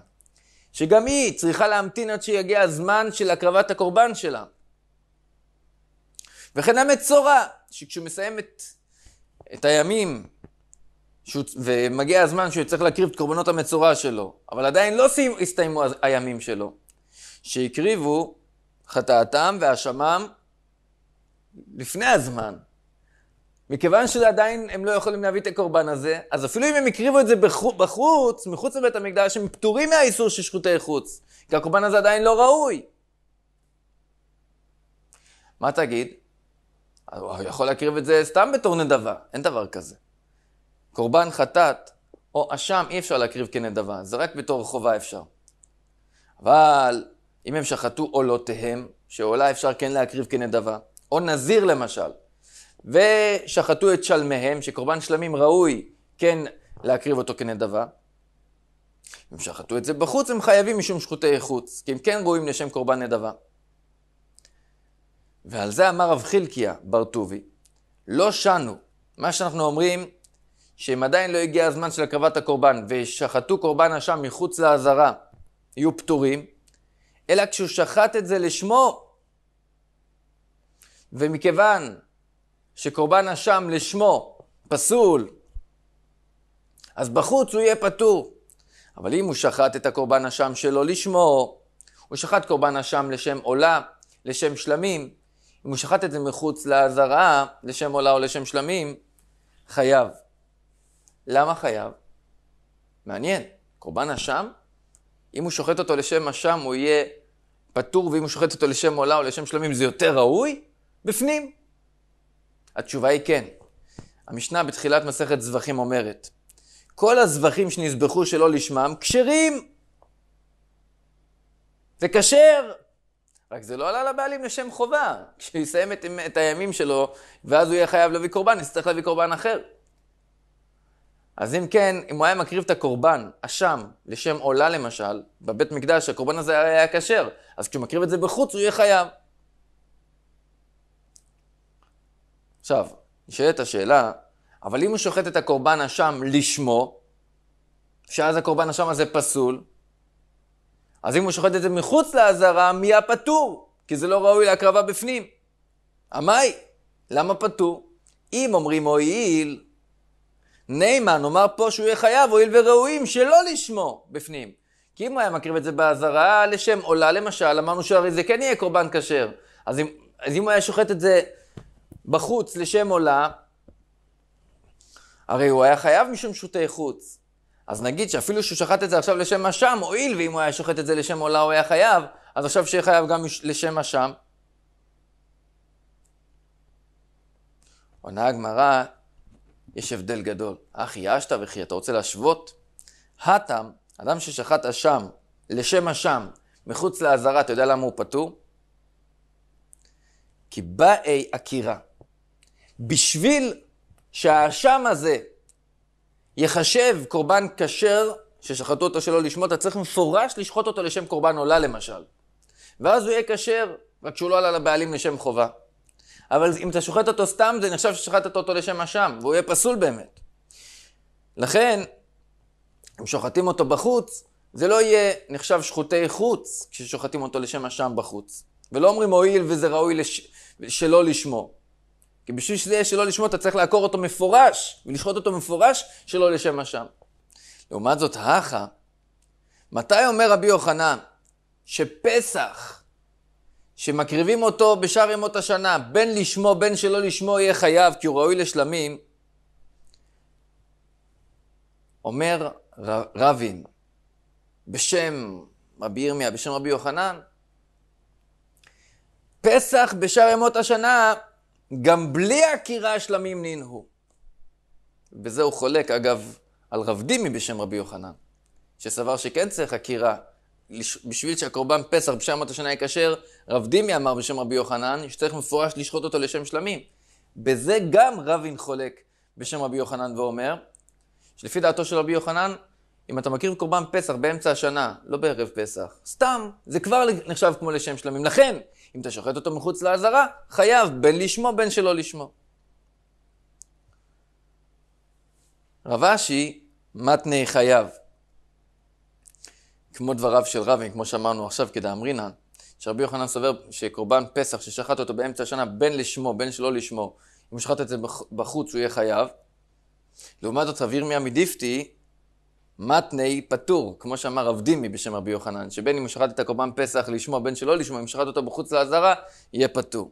שגם היא צריכה להמתין עד שיגיע הזמן של הקרבת הקורבן שלה. וכן המצורע, שכשהוא מסיים את, את הימים, שהוא, ומגיע הזמן שהוא יצטרך להקריב את קורבנות המצורע שלו, אבל עדיין לא סיימו, הסתיימו הימים שלו, שהקריבו חטאתם והאשמם לפני הזמן. מכיוון שעדיין הם לא יכולים להביא את הקורבן הזה, אז אפילו אם הם הקריבו את זה בחוץ, מחוץ לבית המקדש, הם פטורים מהאיסור של שחוטי חוץ, כי הקורבן הזה עדיין לא ראוי. מה תגיד? הוא יכול להקריב את זה סתם בתור נדבה, אין דבר כזה. קורבן חטאת או אשם אי אפשר להקריב כנדבה, זה רק בתור חובה אפשר. אבל אם הם שחטו עולותיהם, שעולה אפשר כן להקריב כנדבה, או נזיר למשל, ושחטו את שלמיהם, שקורבן שלמים ראוי כן להקריב אותו כנדבה. אם שחטו את זה בחוץ, הם חייבים משום שחוטי חוץ, כי הם כן ראויים לשם קורבן נדבה. ועל זה אמר רב חלקיה בר טובי, לא שנו, מה שאנחנו אומרים, שאם עדיין לא הגיע הזמן של הקרבת הקורבן ושחטו קורבן אשם מחוץ לעזרה, יהיו פטורים, אלא כשהוא שחט את זה לשמו, ומכיוון שקורבן אשם לשמו פסול, אז בחוץ הוא יהיה פטור. אבל אם הוא שחט את הקורבן אשם שלו לשמו, הוא שחט קורבן אשם לשם עולה, לשם שלמים, אם הוא שחט את זה מחוץ לאזהרה, לשם עולה או לשם שלמים, חייב. למה חייב? מעניין, קורבן אשם, אם הוא שוחט אותו לשם אשם הוא יהיה פטור, ואם הוא שוחט אותו לשם עולה או לשם שלמים זה יותר ראוי? בפנים. התשובה היא כן. המשנה בתחילת מסכת זבחים אומרת, כל הזבחים שנזבחו שלא לשמם כשרים. זה כשר. רק זה לא עלה לבעלים לשם חובה. כשהוא יסיים את, את הימים שלו, ואז הוא יהיה חייב להביא קורבן, יצטרך להביא קורבן אחר. אז אם כן, אם הוא היה מקריב את הקורבן, אשם, לשם עולה למשל, בבית מקדש, הקורבן הזה היה כשר. אז כשהוא מקריב את זה בחוץ, הוא יהיה חייב. עכשיו, נשאלת השאלה, אבל אם הוא שוחט את הקורבן אשם לשמו, שאז הקורבן אשם הזה פסול, אז אם הוא שוחט את זה מחוץ לאזהרה, מי הפטור? כי זה לא ראוי להקרבה בפנים. עמאי, למה פטור? אם אומרים הואיל, נאמן, נאמר פה שהוא יהיה חייב, הואיל וראויים שלא לשמו בפנים. כי אם הוא היה מקריב את זה באזהרה לשם עולה, למשל, אמרנו שהרי זה כן יהיה קורבן כשר. אז אם, אז אם הוא היה שוחט את זה בחוץ לשם עולה, הרי הוא היה חייב משום שותי חוץ. אז נגיד שאפילו שהוא שחט את זה עכשיו לשם אשם, הואיל ואם הוא היה שוחט את זה לשם עולה הוא היה חייב, אז עכשיו שיהיה חייב גם לשם אשם. עונה הגמרא, יש הבדל גדול. אך יאשת וכי אתה רוצה להשוות? הטם, אדם ששחט אשם, לשם אשם, מחוץ לעזרה, אתה יודע למה הוא פטור? כי באי עקירה. בשביל שהאשם הזה ייחשב קורבן כשר, ששחטו אותו שלא לשמוט, אתה צריך מפורש לשחוט אותו לשם קורבן עולה למשל. ואז הוא יהיה כשר, רק שהוא לא עלה לבעלים לשם חובה. אבל אם אתה שוחט אותו סתם, זה נחשב ששחטת אותו לשם אשם, והוא יהיה פסול באמת. לכן, אם שוחטים אותו בחוץ, זה לא יהיה נחשב שחוטי חוץ כששוחטים אותו לשם אשם בחוץ. ולא אומרים הואיל וזה ראוי לש... שלא לשמור. כי בשביל שזה יהיה שלא לשמוע, אתה צריך לעקור אותו מפורש, ולשחוט אותו מפורש שלא לשם אשם. לעומת זאת, האחה, מתי אומר רבי יוחנן שפסח, שמקריבים אותו בשאר ימות השנה, בין לשמו, בין שלא לשמו, יהיה חייב, כי הוא ראוי לשלמים, אומר ר, רבין, בשם רבי ירמיה, בשם רבי יוחנן, פסח בשאר ימות השנה גם בלי הכירה השלמים ננהו. בזה הוא חולק, אגב, על רב דימי בשם רבי יוחנן, שסבר שכן צריך עקירה. בשביל שהקורבן פסח בשם בשמת השנה יקשר, רב דימי אמר בשם רבי יוחנן, שצריך מפורש לשחוט אותו לשם שלמים. בזה גם רבין חולק בשם רבי יוחנן ואומר, שלפי דעתו של רבי יוחנן, אם אתה מכיר קורבן פסח באמצע השנה, לא בערב פסח, סתם, זה כבר נחשב כמו לשם שלמים. לכן, אם אתה שוחט אותו מחוץ לעזרה, חייב בין לשמו בין שלא לשמו. רב אשי, מתנה חייב. כמו דבריו של רבין, כמו שאמרנו עכשיו כדאמרינן, שרבי יוחנן סובר שקורבן פסח ששחט אותו באמצע השנה בין לשמו, בין שלא לשמו, אם הוא שחט את זה בחוץ הוא יהיה חייב. לעומת זאת רבי ירמיה מדיפתי מתני פטור, כמו שאמר רב דימי בשם רבי יוחנן, שבין אם הוא שחט את הקורבן פסח לשמוע, בין שלא לשמוע, אם שחט אותו בחוץ לעזרה, יהיה פטור.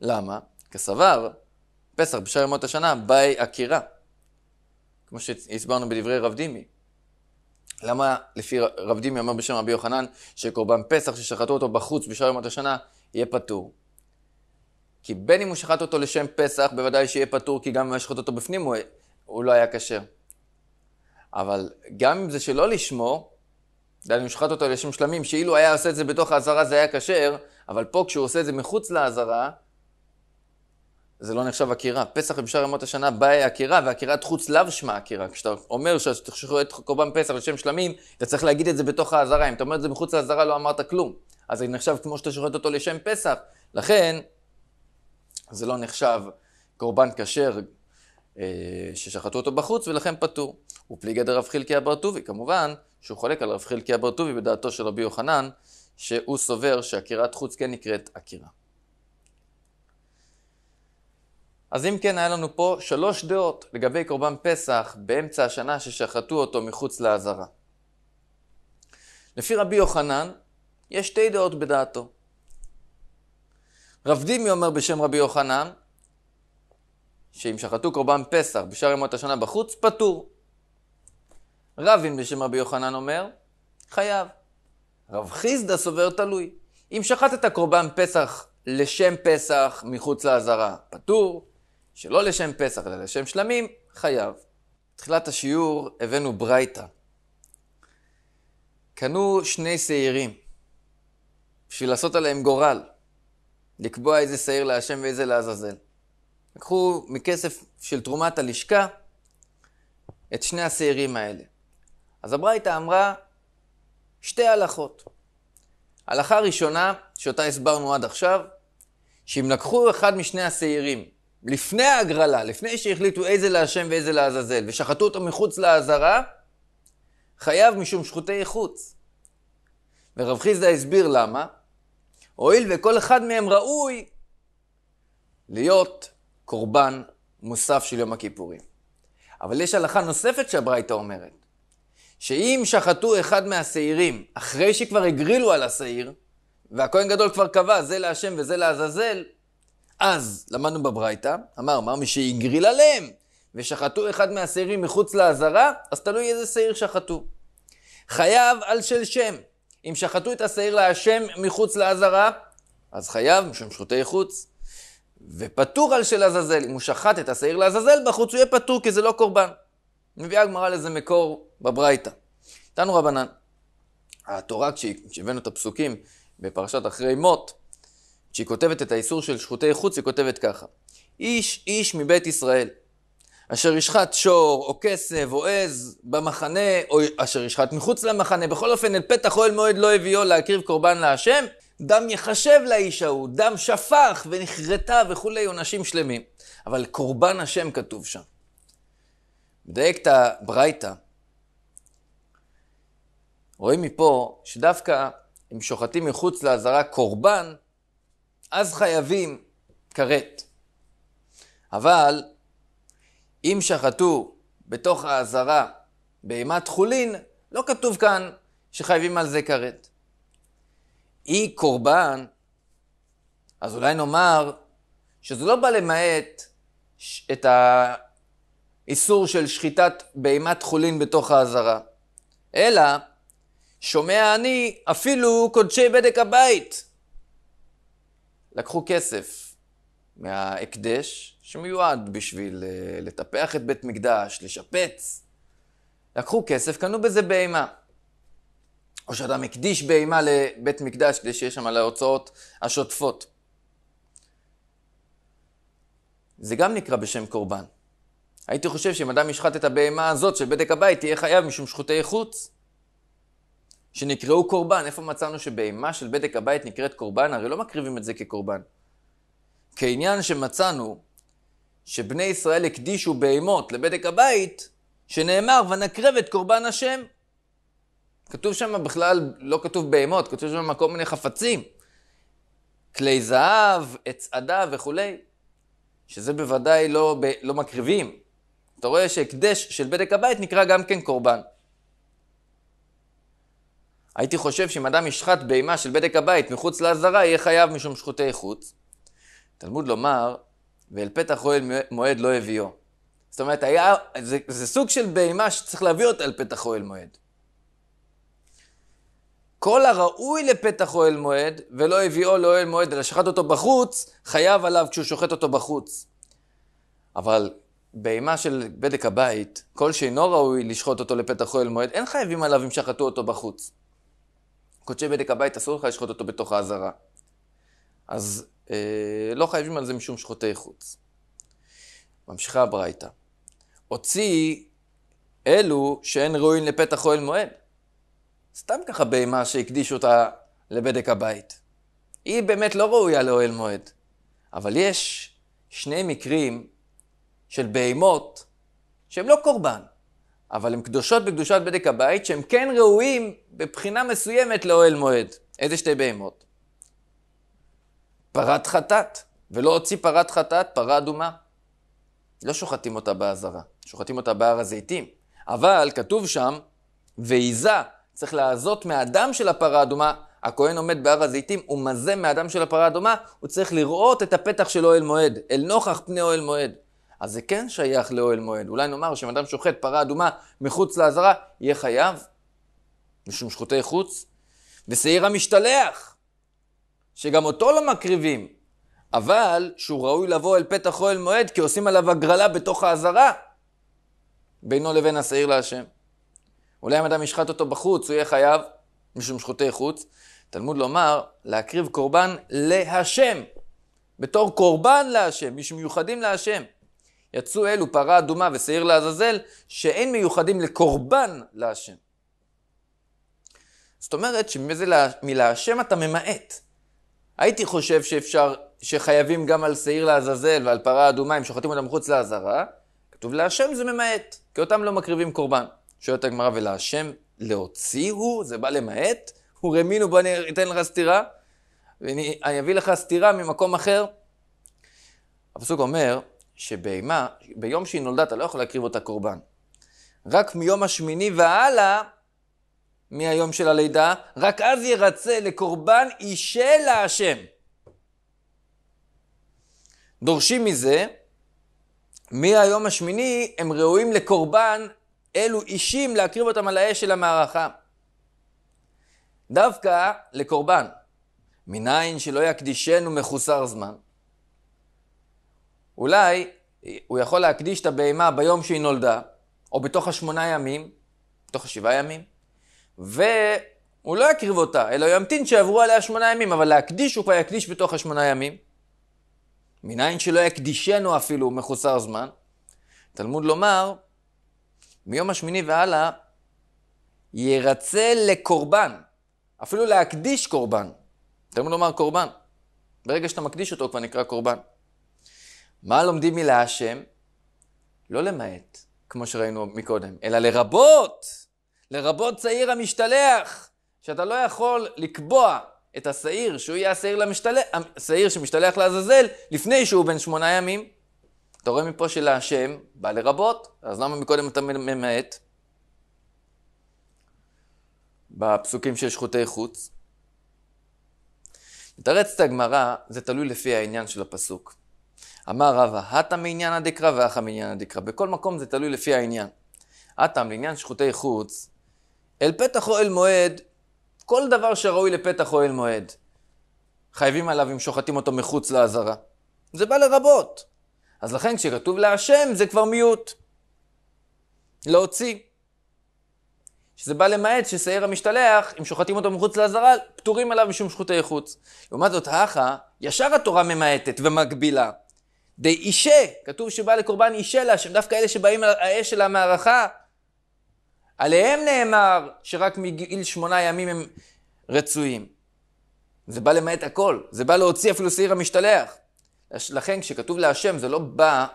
למה? כסבר, פסח בשאר ימות השנה, באי עקירה. כמו שהסברנו בדברי רב דימי. למה לפי רב דימי אומר בשם רבי יוחנן, שקורבן פסח ששחטו אותו בחוץ בשאר ימות השנה, יהיה פטור? כי בין אם הוא שחט אותו לשם פסח, בוודאי שיהיה פטור, כי גם אם הוא ישחט אותו בפנים הוא, הוא לא היה כשר. אבל גם אם זה שלא לשמו, אני משחט אותו לשם שלמים, שאילו היה עושה את זה בתוך האזהרה זה היה כשר, אבל פה כשהוא עושה את זה מחוץ לאזהרה, זה לא נחשב עקירה. פסח ובשאר ימות השנה באה עקירה, ועקירת חוץ לאו שמה עקירה. כשאתה אומר שאתה תשחרר את קורבן פסח לשם שלמים, אתה צריך להגיד את זה בתוך האזהרה. אם אתה אומר את זה מחוץ לאזהרה לא אמרת כלום. אז זה נחשב כמו שאתה שוחט אותו לשם פסח. לכן, זה לא נחשב קורבן כשר אה, ששחטו אותו בחוץ ולכן פטור. ופליגי דרב חלקי אבר טובי, כמובן שהוא חולק על רב חלקי אבר טובי בדעתו של רבי יוחנן, שהוא סובר שעקירת חוץ כן נקראת עקירה. אז אם כן, היה לנו פה שלוש דעות לגבי קורבן פסח באמצע השנה ששחטו אותו מחוץ לעזרה. לפי רבי יוחנן, יש שתי דעות בדעתו. רב דימי אומר בשם רבי יוחנן, שאם שחטו קורבן פסח בשאר ימות השנה בחוץ, פטור. רבין בשם רבי יוחנן אומר, חייב. רב חיסדא סובר תלוי. אם שחט את הקורבן פסח לשם פסח מחוץ לאזהרה, פטור. שלא לשם פסח אלא לשם שלמים, חייב. תחילת השיעור הבאנו ברייתא. קנו שני שעירים בשביל לעשות עליהם גורל, לקבוע איזה שעיר להשם ואיזה לעזאזל. לקחו מכסף של תרומת הלשכה את שני השעירים האלה. אז הברייתא אמרה שתי הלכות. הלכה ראשונה, שאותה הסברנו עד עכשיו, שאם לקחו אחד משני השעירים לפני ההגרלה, לפני שהחליטו איזה להשם ואיזה לעזאזל, ושחטו אותו מחוץ לעזרה, חייב משום שחוטי חוץ. ורב חיסדא הסביר למה. הואיל וכל אחד מהם ראוי להיות קורבן מוסף של יום הכיפורים. אבל יש הלכה נוספת שהברייתא אומרת, שאם שחטו אחד מהשעירים אחרי שכבר הגרילו על השעיר, והכהן גדול כבר קבע זה להשם וזה לעזאזל, אז למדנו בברייתא, אמר, אמר מי שהגריל עליהם, ושחטו אחד מהשעירים מחוץ לעזרה, אז תלוי איזה שעיר שחטו. חייב על של שם. אם שחטו את השעיר להשם מחוץ לעזרה, אז חייב, משום שחוטי חוץ. ופטור על של עזאזל. אם הוא שחט את השעיר לעזאזל, בחוץ הוא יהיה פטור, כי זה לא קורבן. מביאה הגמרא לזה מקור בברייתא. תנו רבנן, התורה, כשהבאנו את הפסוקים בפרשת אחרי מות, כשהיא כותבת את האיסור של שחוטי חוץ, היא כותבת ככה: איש איש מבית ישראל, אשר ישחט שור, או כסף, או עז, במחנה, או אשר ישחט מחוץ למחנה, בכל אופן, אל פתח אוהל מועד לא הביאו להקריב קורבן להשם, דם יחשב לאיש ההוא, דם שפך ונכרתה וכולי, עונשים שלמים. אבל קורבן השם כתוב שם. מדייק את הברייתא. רואים מפה שדווקא אם שוחטים מחוץ לאזהרה קורבן, אז חייבים כרת. אבל אם שחטו בתוך האזהרה בהימת חולין, לא כתוב כאן שחייבים על זה כרת. היא קורבן, אז אולי נאמר שזה לא בא למעט את האיסור של שחיטת בהימת חולין בתוך האזהרה, אלא שומע אני אפילו קודשי בדק הבית. לקחו כסף מההקדש שמיועד בשביל אה, לטפח את בית מקדש, לשפץ. לקחו כסף, קנו בזה בהימה. או שאתה מקדיש בהמה לבית מקדש כדי שיש שם על ההוצאות השוטפות. זה גם נקרא בשם קורבן. הייתי חושב שאם אדם ישחט את הבהמה הזאת של בדק הבית, תהיה חייב משום שחוטי חוץ. שנקראו קורבן, איפה מצאנו שבהמה של בדק הבית נקראת קורבן? הרי לא מקריבים את זה כקורבן. כעניין שמצאנו שבני ישראל הקדישו בהמות לבדק הבית, שנאמר ונקרב את קורבן השם. כתוב שם בכלל, לא כתוב בהמות, כתוב שם כל מיני חפצים. כלי זהב, עצעדה וכולי, שזה בוודאי לא, ב, לא מקריבים. אתה רואה שהקדש של בדק הבית נקרא גם כן קורבן. הייתי חושב שאם אדם ישחט בהמה של בדק הבית מחוץ לעזרה, יהיה חייב משום שחוטי חוץ. תלמוד לומר, ואל פתח אוהל מועד לא הביאו. זאת אומרת, היה, זה, זה סוג של בהמה שצריך להביא אותה אל פתח אוהל מועד. כל הראוי לפתח אוהל מועד, ולא הביאו לאוהל מועד, אלא שחט אותו בחוץ, חייב עליו כשהוא שוחט אותו בחוץ. אבל בהמה של בדק הבית, כל שאינו ראוי לשחוט אותו לפתח אוהל מועד, אין חייבים עליו אם שחטו אותו בחוץ. קודשי בדק הבית אסור לך לשחוט אותו בתוך האזהרה. אז אה, לא חייבים על זה משום שחוטי חוץ. ממשיכה הברייתא. הוציא אלו שאין ראויים לפתח אוהל מועד. סתם ככה בהמה שהקדישו אותה לבדק הבית. היא באמת לא ראויה לאוהל מועד. אבל יש שני מקרים של בהמות שהן לא קורבן, אבל הן קדושות בקדושת בדק הבית, שהן כן ראויים בבחינה מסוימת לאוהל מועד. איזה שתי בהמות? פרת חטאת, ולא הוציא פרת חטאת, פרה אדומה. לא שוחטים אותה בעזרה, שוחטים אותה בהר הזיתים. אבל כתוב שם, ועיזה צריך לעזות מהדם של הפרה אדומה, הכהן עומד בהר הזיתים, הוא מזה מהדם של הפרה אדומה, הוא צריך לראות את הפתח של אוהל מועד, אל נוכח פני אוהל מועד. אז זה כן שייך לאוהל מועד. אולי נאמר שאם אדם שוחט פרה אדומה מחוץ לעזרה, יהיה חייב, משום שחוטי חוץ. ושעיר המשתלח, שגם אותו לא מקריבים, אבל שהוא ראוי לבוא אל פתח אוהל מועד, כי עושים עליו הגרלה בתוך העזרה, בינו לבין השעיר להשם. אולי אם אדם ישחט אותו בחוץ, הוא יהיה חייב, משום שחוטי חוץ. תלמוד לומר, להקריב קורבן להשם, בתור קורבן להשם, מי שמיוחדים להשם. יצאו אלו פרה אדומה ושעיר לעזאזל, שאין מיוחדים לקורבן להשם. זאת אומרת שמזה לה, מלהשם אתה ממעט. הייתי חושב שאפשר, שחייבים גם על שעיר לעזאזל ועל פרה אדומה, אם שוחטים אותם מחוץ לעזרה, כתוב להשם זה ממעט, כי אותם לא מקריבים קורבן. שואלת הגמרא, ולהשם הוא? זה בא למעט? רמינו, בוא אני אתן לך סטירה, ואני אביא לך סטירה ממקום אחר. הפסוק אומר שבהמה, ביום שהיא נולדה אתה לא יכול להקריב אותה קורבן. רק מיום השמיני והלאה, מהיום של הלידה, רק אז ירצה לקורבן אישה להשם. דורשים מזה, מהיום השמיני הם ראויים לקורבן אלו אישים להקריב אותם על האש של המערכה. דווקא לקורבן, מניין שלא יקדישנו מחוסר זמן. אולי הוא יכול להקדיש את הבהמה ביום שהיא נולדה, או בתוך השמונה ימים, בתוך השבעה ימים, והוא לא יקריב אותה, אלא הוא ימתין שיעברו עליה שמונה ימים, אבל להקדיש הוא כבר יקדיש בתוך השמונה ימים. מניין שלא יקדישנו אפילו מחוסר זמן. תלמוד לומר, מיום השמיני והלאה, ירצה לקורבן, אפילו להקדיש קורבן. אתם יכולים לומר קורבן. ברגע שאתה מקדיש אותו, הוא כבר נקרא קורבן. מה לומדים מלהשם? לא למעט, כמו שראינו מקודם, אלא לרבות, לרבות שעיר המשתלח, שאתה לא יכול לקבוע את השעיר, שהוא יהיה השעיר, למשתלח, השעיר שמשתלח לעזאזל, לפני שהוא בן שמונה ימים, אתה רואה מפה שלהשם בא לרבות, אז למה מקודם אתה ממעט? בפסוקים של שחוטי חוץ. את הגמרא, זה תלוי לפי העניין של הפסוק. אמר רבא, הטם מעניין דקרא ואחא מעניין דקרא. בכל מקום זה תלוי לפי העניין. הטם לעניין שחוטי חוץ, אל פתח או אל מועד, כל דבר שראוי לפתח או אל מועד, חייבים עליו אם שוחטים אותו מחוץ לעזרה. זה בא לרבות. אז לכן כשכתוב להשם זה כבר מיעוט. להוציא. שזה בא למעט ששעיר המשתלח, אם שוחטים אותו מחוץ לאזהרה, פטורים עליו משום שחוטי חוץ. לעומת זאת, האחה, ישר התורה ממעטת ומגבילה. די אישה, כתוב שבא לקורבן אישה לה, שהם דווקא אלה שבאים על האש של המערכה, עליהם נאמר שרק מגיל שמונה ימים הם רצויים. זה בא למעט הכל, זה בא להוציא אפילו שעיר המשתלח. לכן כשכתוב להשם זה לא בא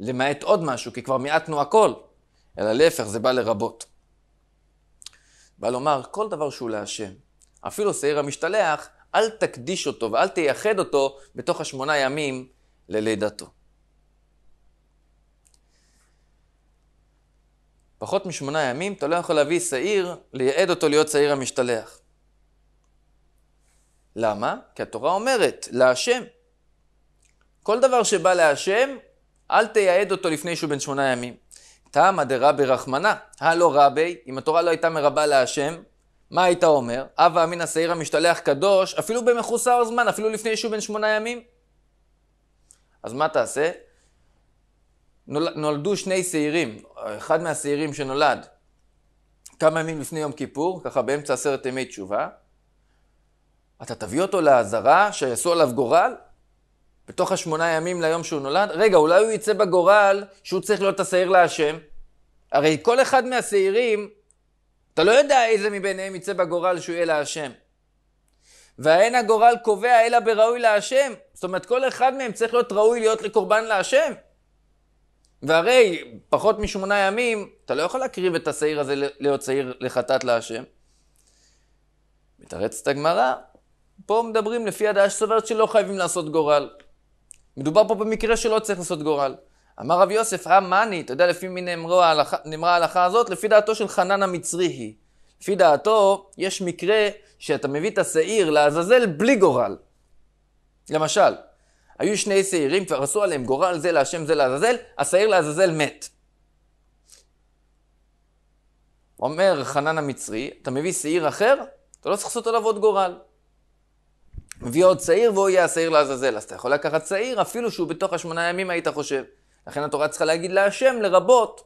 למעט עוד משהו, כי כבר מעטנו הכל, אלא להפך זה בא לרבות. בא לומר, כל דבר שהוא להשם, אפילו שעיר המשתלח, אל תקדיש אותו ואל תייחד אותו בתוך השמונה ימים ללידתו. פחות משמונה ימים אתה לא יכול להביא שעיר, לייעד אותו להיות שעיר המשתלח. למה? כי התורה אומרת, להשם. כל דבר שבא להשם, אל תייעד אותו לפני שהוא בן שמונה ימים. תמא דרבי רחמנא, הלא רבי, אם התורה לא הייתה מרבה להשם, מה היית אומר? אב האמין השעיר המשתלח קדוש, אפילו במחוסר זמן, אפילו לפני שהוא בן שמונה ימים. אז מה תעשה? נול... נולדו שני שעירים, אחד מהשעירים שנולד כמה ימים לפני יום כיפור, ככה באמצע עשרת ימי תשובה, אתה תביא אותו לאזהרה שיעשו עליו גורל? בתוך השמונה ימים ליום שהוא נולד, רגע, אולי הוא יצא בגורל שהוא צריך להיות השעיר להשם? הרי כל אחד מהשעירים, אתה לא יודע איזה מביניהם יצא בגורל שהוא יהיה להשם. והאין הגורל קובע אלא בראוי להשם. זאת אומרת, כל אחד מהם צריך להיות ראוי להיות לקורבן להשם. והרי פחות משמונה ימים, אתה לא יכול להקריב את השעיר הזה להיות שעיר לחטאת להשם. מתרצת הגמרא, פה מדברים לפי הדעה שסוברת שלא חייבים לעשות גורל. מדובר פה במקרה שלא צריך לעשות גורל. אמר רב יוסף, אה מאני, אתה יודע לפי מי נאמרה ההלכה, ההלכה הזאת? לפי דעתו של חנן המצרי היא. לפי דעתו, יש מקרה שאתה מביא את השעיר לעזאזל בלי גורל. למשל, היו שני שעירים, כבר עשו עליהם גורל זה להשם זה לעזאזל, השעיר לעזאזל מת. אומר חנן המצרי, אתה מביא שעיר אחר, אתה לא צריך לעשות עליו עוד גורל. מביא עוד שעיר והוא יהיה השעיר לעזאזל. אז אתה יכול לקחת שעיר אפילו שהוא בתוך השמונה ימים היית חושב. לכן התורה צריכה להגיד להשם, לרבות,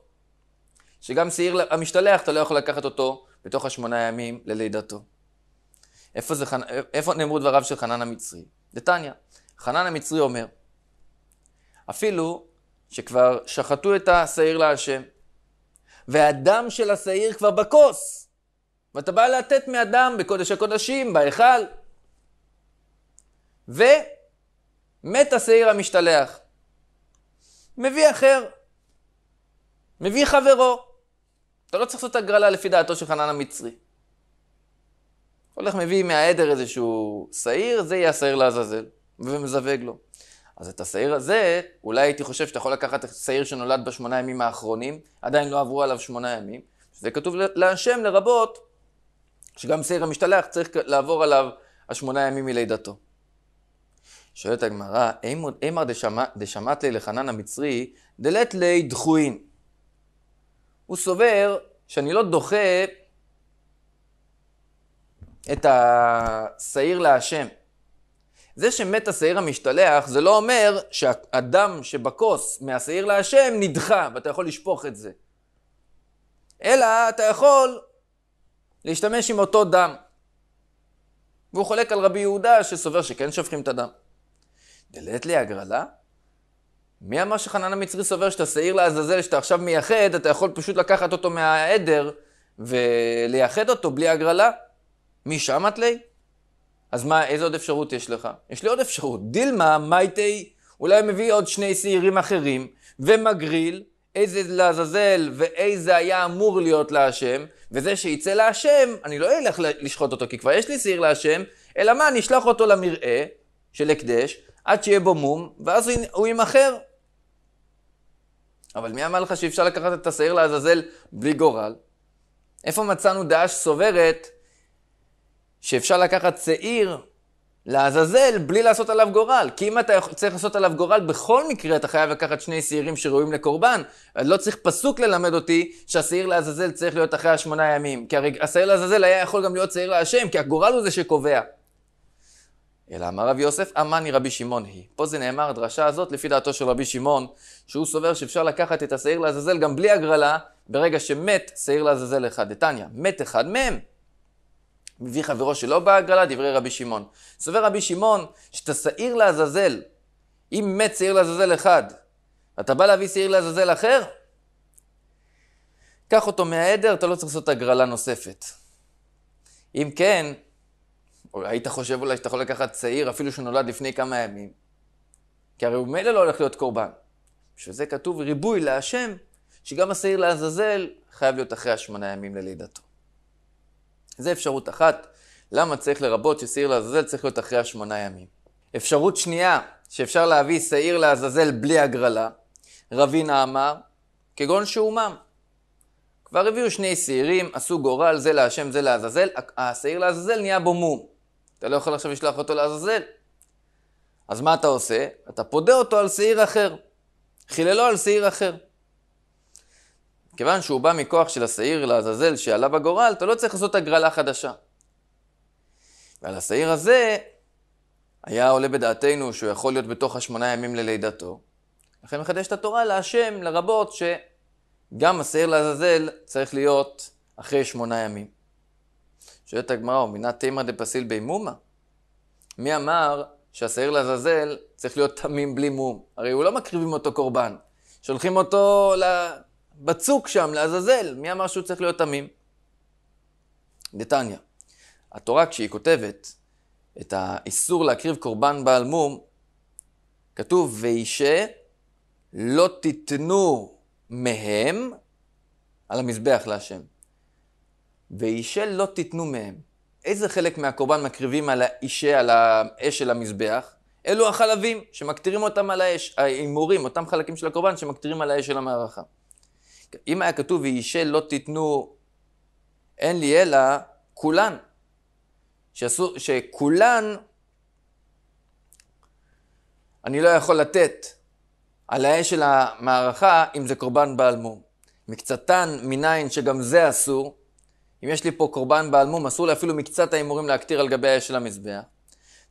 שגם שעיר המשתלח אתה לא יכול לקחת אותו בתוך השמונה ימים ללידתו. איפה, זה, איפה נאמרו דבריו של חנן המצרי? נתניה. חנן המצרי אומר, אפילו שכבר שחטו את השעיר להשם, והדם של השעיר כבר בכוס, ואתה בא לתת מהדם בקודש הקודשים, בהיכל, ומת השעיר המשתלח. מביא אחר, מביא חברו. אתה לא צריך לעשות הגרלה לפי דעתו של חנן המצרי. הולך מביא מהעדר איזשהו שעיר, זה יהיה השעיר לעזאזל, ומזווג לו. אז את השעיר הזה, אולי הייתי חושב שאתה יכול לקחת שעיר שנולד בשמונה ימים האחרונים, עדיין לא עברו עליו שמונה ימים, שזה כתוב להשם לרבות, שגם שעיר המשתלח צריך לעבור עליו השמונה ימים מלידתו. שואלת הגמרא, אימר דשמט ליה לחנן המצרי, דלת ליה דחוין. הוא סובר שאני לא דוחה את השעיר להשם. זה שמת השעיר המשתלח, זה לא אומר שהדם שבכוס מהשעיר להשם נדחה, ואתה יכול לשפוך את זה. אלא אתה יכול להשתמש עם אותו דם. והוא חולק על רבי יהודה שסובר שכן שופכים את הדם. דלת לי הגרלה? מי אמר שחנן המצרי סובר שאתה שעיר לעזאזל, שאתה עכשיו מייחד, אתה יכול פשוט לקחת אותו מהעדר ולייחד אותו בלי הגרלה? משם את לי? אז מה, איזה עוד אפשרות יש לך? יש לי עוד אפשרות. דילמה, מייטי, אולי מביא עוד שני שעירים אחרים, ומגריל, איזה לעזאזל ואיזה היה אמור להיות להשם, וזה שיצא להשם, אני לא אלך לשחוט אותו כי כבר יש לי שעיר להשם, אלא מה, אני אשלח אותו למרעה של הקדש, עד שיהיה בו מום, ואז הוא יימכר. אבל מי אמר לך שאפשר לקחת את השעיר לעזאזל בלי גורל? איפה מצאנו דעה שסוברת שאפשר לקחת שעיר לעזאזל בלי לעשות עליו גורל? כי אם אתה צריך לעשות עליו גורל, בכל מקרה אתה חייב לקחת שני שעירים שראויים לקורבן. לא צריך פסוק ללמד אותי שהשעיר לעזאזל צריך להיות אחרי השמונה ימים. כי הרי השעיר לעזאזל היה יכול גם להיות שעיר להשם, כי הגורל הוא זה שקובע. אלא אמר רבי יוסף, אמני רבי שמעון היא. פה זה נאמר, הדרשה הזאת, לפי דעתו של רבי שמעון, שהוא סובר שאפשר לקחת את השעיר לעזאזל גם בלי הגרלה, ברגע שמת שעיר לעזאזל אחד. דתניא, מת אחד מהם. מביא חברו שלא בהגרלה, דברי רבי שמעון. סובר רבי שמעון, שאת השעיר לעזאזל, אם מת שעיר לעזאזל אחד, אתה בא להביא שעיר לעזאזל אחר? קח אותו מהעדר, אתה לא צריך לעשות הגרלה נוספת. אם כן, או היית חושב אולי שאתה יכול לקחת צעיר, אפילו שנולד לפני כמה ימים, כי הרי הוא מילא לא הולך להיות קורבן. בשביל זה כתוב ריבוי להשם, שגם השעיר לעזאזל חייב להיות אחרי השמונה ימים ללידתו. זו אפשרות אחת, למה צריך לרבות ששעיר לעזאזל צריך להיות אחרי השמונה ימים. אפשרות שנייה, שאפשר להביא שעיר לעזאזל בלי הגרלה, רבינה אמר, כגון שאומם. כבר הביאו שני שעירים, עשו גורל, זה להשם, זה לעזאזל, השעיר לעזאזל נהיה בו מום. אתה לא יכול עכשיו לשלוח אותו לעזאזל. אז מה אתה עושה? אתה פודה אותו על שעיר אחר. חיללו על שעיר אחר. כיוון שהוא בא מכוח של השעיר לעזאזל שעלה בגורל, אתה לא צריך לעשות הגרלה חדשה. ועל השעיר הזה היה עולה בדעתנו שהוא יכול להיות בתוך השמונה ימים ללידתו. לכן מחדשת התורה להשם, לרבות, שגם השעיר לעזאזל צריך להיות אחרי שמונה ימים. שואלת הגמרא, הוא מינה תימא דפסיל בי מומה? מי אמר שהשעיר לעזאזל צריך להיות תמים בלי מום? הרי הוא לא מקריבים אותו קורבן, שולחים אותו בצוק שם, לעזאזל. מי אמר שהוא צריך להיות תמים? נתניה. התורה כשהיא כותבת את האיסור להקריב קורבן בעל מום, כתוב, וישה לא תיתנו מהם על המזבח להשם. ואישל לא תיתנו מהם. איזה חלק מהקורבן מקריבים על האישה, על האש של המזבח? אלו החלבים שמקטירים אותם על האש, ההימורים, אותם חלקים של הקורבן שמקטירים על האש של המערכה. אם היה כתוב ואישל לא תיתנו, אין לי אלא כולן. שעשו, שכולן אני לא יכול לתת על האש של המערכה אם זה קורבן בעל מום. מקצתן מניין שגם זה אסור, אם יש לי פה קורבן בעל מום, אסור לי אפילו מקצת ההימורים להקטיר על גבי האש של המזבח.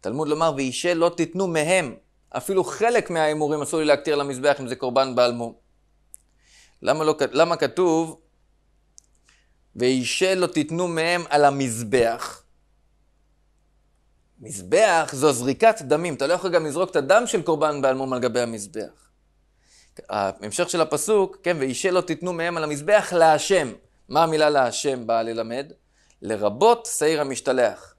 תלמוד לומר, ואישה לא תיתנו מהם, אפילו חלק מההימורים אסור לי להקטיר על המזבח אם זה קורבן בעל מום. למה, לא, למה כתוב, ואישה לא תיתנו מהם על המזבח? מזבח זו זריקת דמים, אתה לא יכול גם לזרוק את הדם של קורבן בעל מום על גבי המזבח. ההמשך של הפסוק, כן, ואישה לא תיתנו מהם על המזבח להשם. מה המילה להשם באה ללמד? לרבות שעיר המשתלח.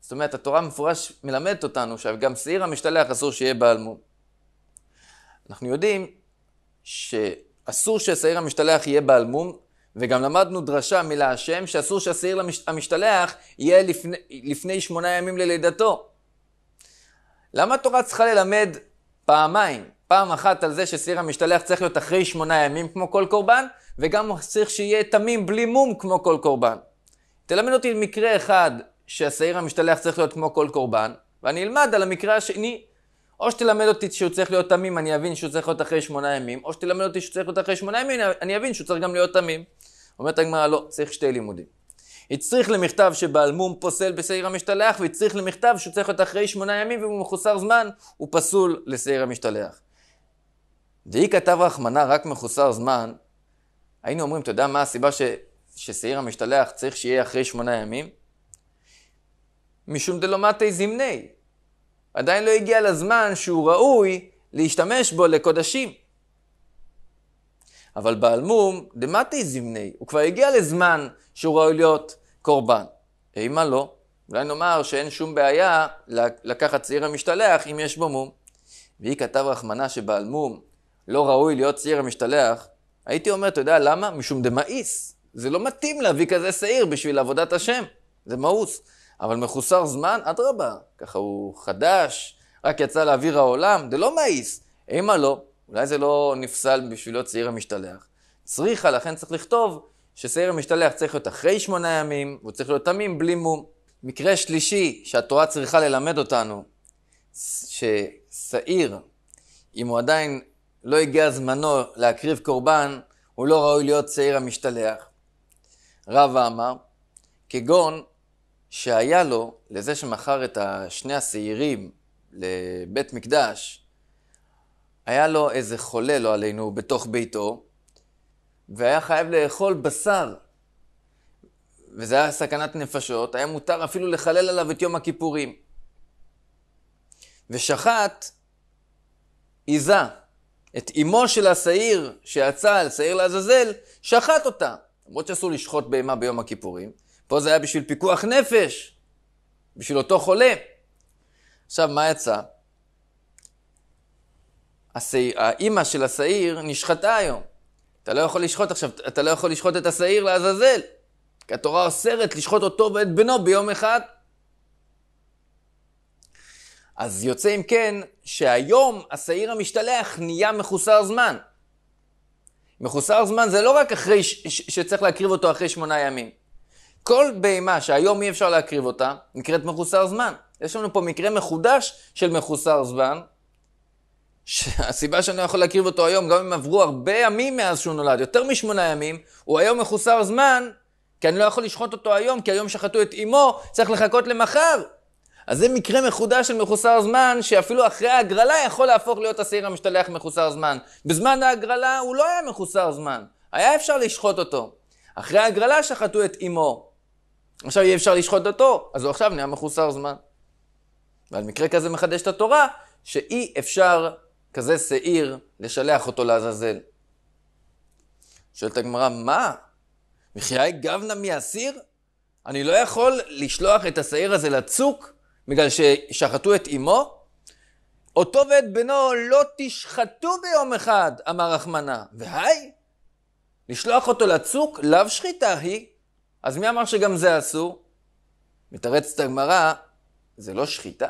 זאת אומרת, התורה מפורש מלמדת אותנו שגם שעיר המשתלח אסור שיהיה בעל מום. אנחנו יודעים שאסור ששעיר המשתלח יהיה בעל מום, וגם למדנו דרשה מלהשם שאסור שהשעיר המשתלח יהיה לפני, לפני שמונה ימים ללידתו. למה התורה צריכה ללמד פעמיים? פעם אחת על זה ששעיר המשתלח צריך להיות אחרי שמונה ימים כמו כל קורבן, וגם צריך שיהיה תמים בלי מום כמו כל קורבן. תלמד אותי מקרה אחד שהשעיר המשתלח צריך להיות כמו כל קורבן, ואני אלמד על המקרה השני, או שתלמד אותי שהוא צריך להיות תמים, אני אבין שהוא צריך להיות אחרי שמונה ימים, או שתלמד אותי שהוא צריך להיות אחרי שמונה ימים, אני אבין שהוא צריך גם להיות תמים. אומרת הגמרא, לא, צריך שתי לימודים. הצריך למכתב שבעל מום פוסל בשעיר המשתלח, והצריך למכתב שהוא צריך להיות אחרי שמונה ימים, והוא מחוסר זמן, הוא פסול לשעיר המשתלח. דהי כתב רחמנה רק מחוסר זמן, היינו אומרים, אתה יודע מה הסיבה ש, ששעיר המשתלח צריך שיהיה אחרי שמונה ימים? משום דלומטי זמני. עדיין לא הגיע לזמן שהוא ראוי להשתמש בו לקודשים. אבל בעל מום, דמטי זמני, הוא כבר הגיע לזמן שהוא ראוי להיות קורבן. אימה לא. אולי נאמר שאין שום בעיה לקחת צעיר המשתלח אם יש בו מום. והיא כתב רחמנה שבעל מום לא ראוי להיות צעיר המשתלח, הייתי אומר, אתה יודע למה? משום דמאיס. זה לא מתאים להביא כזה שעיר בשביל עבודת השם, זה מאוס. אבל מחוסר זמן, אדרבה, ככה הוא חדש, רק יצא לאוויר העולם, זה לא מאיס. אימא לא, אולי זה לא נפסל בשביל להיות שעיר המשתלח. צריכה, לכן צריך לכתוב ששעיר המשתלח צריך להיות אחרי שמונה ימים, הוא צריך להיות תמים בלי מום. מקרה שלישי שהתורה צריכה ללמד אותנו, ששעיר, אם הוא עדיין לא הגיע זמנו להקריב קורבן, הוא לא ראוי להיות צעיר המשתלח. רבא אמר, כגון שהיה לו, לזה שמכר את שני השעירים לבית מקדש, היה לו איזה חולה, לא עלינו, בתוך ביתו, והיה חייב לאכול בשר, וזה היה סכנת נפשות, היה מותר אפילו לחלל עליו את יום הכיפורים. ושחט עיזה. את אמו של השעיר שיצא על שעיר לעזאזל, שחט אותה. למרות שאסור לשחוט בהמה ביום הכיפורים, פה זה היה בשביל פיקוח נפש, בשביל אותו חולה. עכשיו, מה יצא? הסי... האימא של השעיר נשחטה היום. אתה לא יכול לשחוט עכשיו, אתה לא יכול לשחוט את השעיר לעזאזל. כי התורה אוסרת לשחוט אותו ואת בנו ביום אחד. אז יוצא אם כן שהיום השעיר המשתלח נהיה מחוסר זמן. מחוסר זמן זה לא רק אחרי ש- ש- שצריך להקריב אותו אחרי שמונה ימים. כל בהמה שהיום אי אפשר להקריב אותה, נקראת מחוסר זמן. יש לנו פה מקרה מחודש של מחוסר זמן, שהסיבה שאני לא יכול להקריב אותו היום, גם אם עברו הרבה ימים מאז שהוא נולד, יותר משמונה ימים, הוא היום מחוסר זמן, כי אני לא יכול לשחוט אותו היום, כי היום שחטו את אמו, צריך לחכות למחר. אז זה מקרה מחודש של מחוסר זמן, שאפילו אחרי ההגרלה יכול להפוך להיות השעיר המשתלח מחוסר זמן. בזמן ההגרלה הוא לא היה מחוסר זמן, היה אפשר לשחוט אותו. אחרי ההגרלה שחטו את אמו. עכשיו יהיה אפשר לשחוט אותו, אז הוא עכשיו נהיה מחוסר זמן. ועל מקרה כזה מחדשת התורה, שאי אפשר כזה שעיר לשלח אותו לעזאזל. שואלת הגמרא, מה? מחיי גבנה מי אסיר? אני לא יכול לשלוח את השעיר הזה לצוק? בגלל ששחטו את אמו? אותו ואת בנו לא תשחטו ביום אחד, אמר רחמנה. והי? לשלוח אותו לצוק, לאו שחיטה היא. אז מי אמר שגם זה אסור? מתרצת הגמרא, זה לא שחיטה?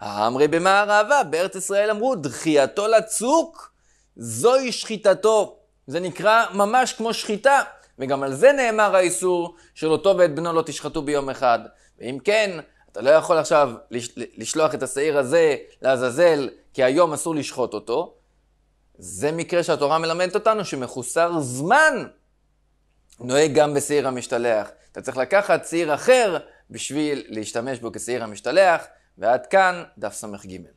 האמרי במערבה, בארץ ישראל אמרו, דחייתו לצוק, זוהי שחיטתו. זה נקרא ממש כמו שחיטה, וגם על זה נאמר האיסור של אותו ואת בנו לא תשחטו ביום אחד. ואם כן, אתה לא יכול עכשיו לשלוח את השעיר הזה לעזאזל, כי היום אסור לשחוט אותו. זה מקרה שהתורה מלמדת אותנו שמחוסר זמן נוהג גם בשעיר המשתלח. אתה צריך לקחת שעיר אחר בשביל להשתמש בו כשעיר המשתלח, ועד כאן דף ס"ג.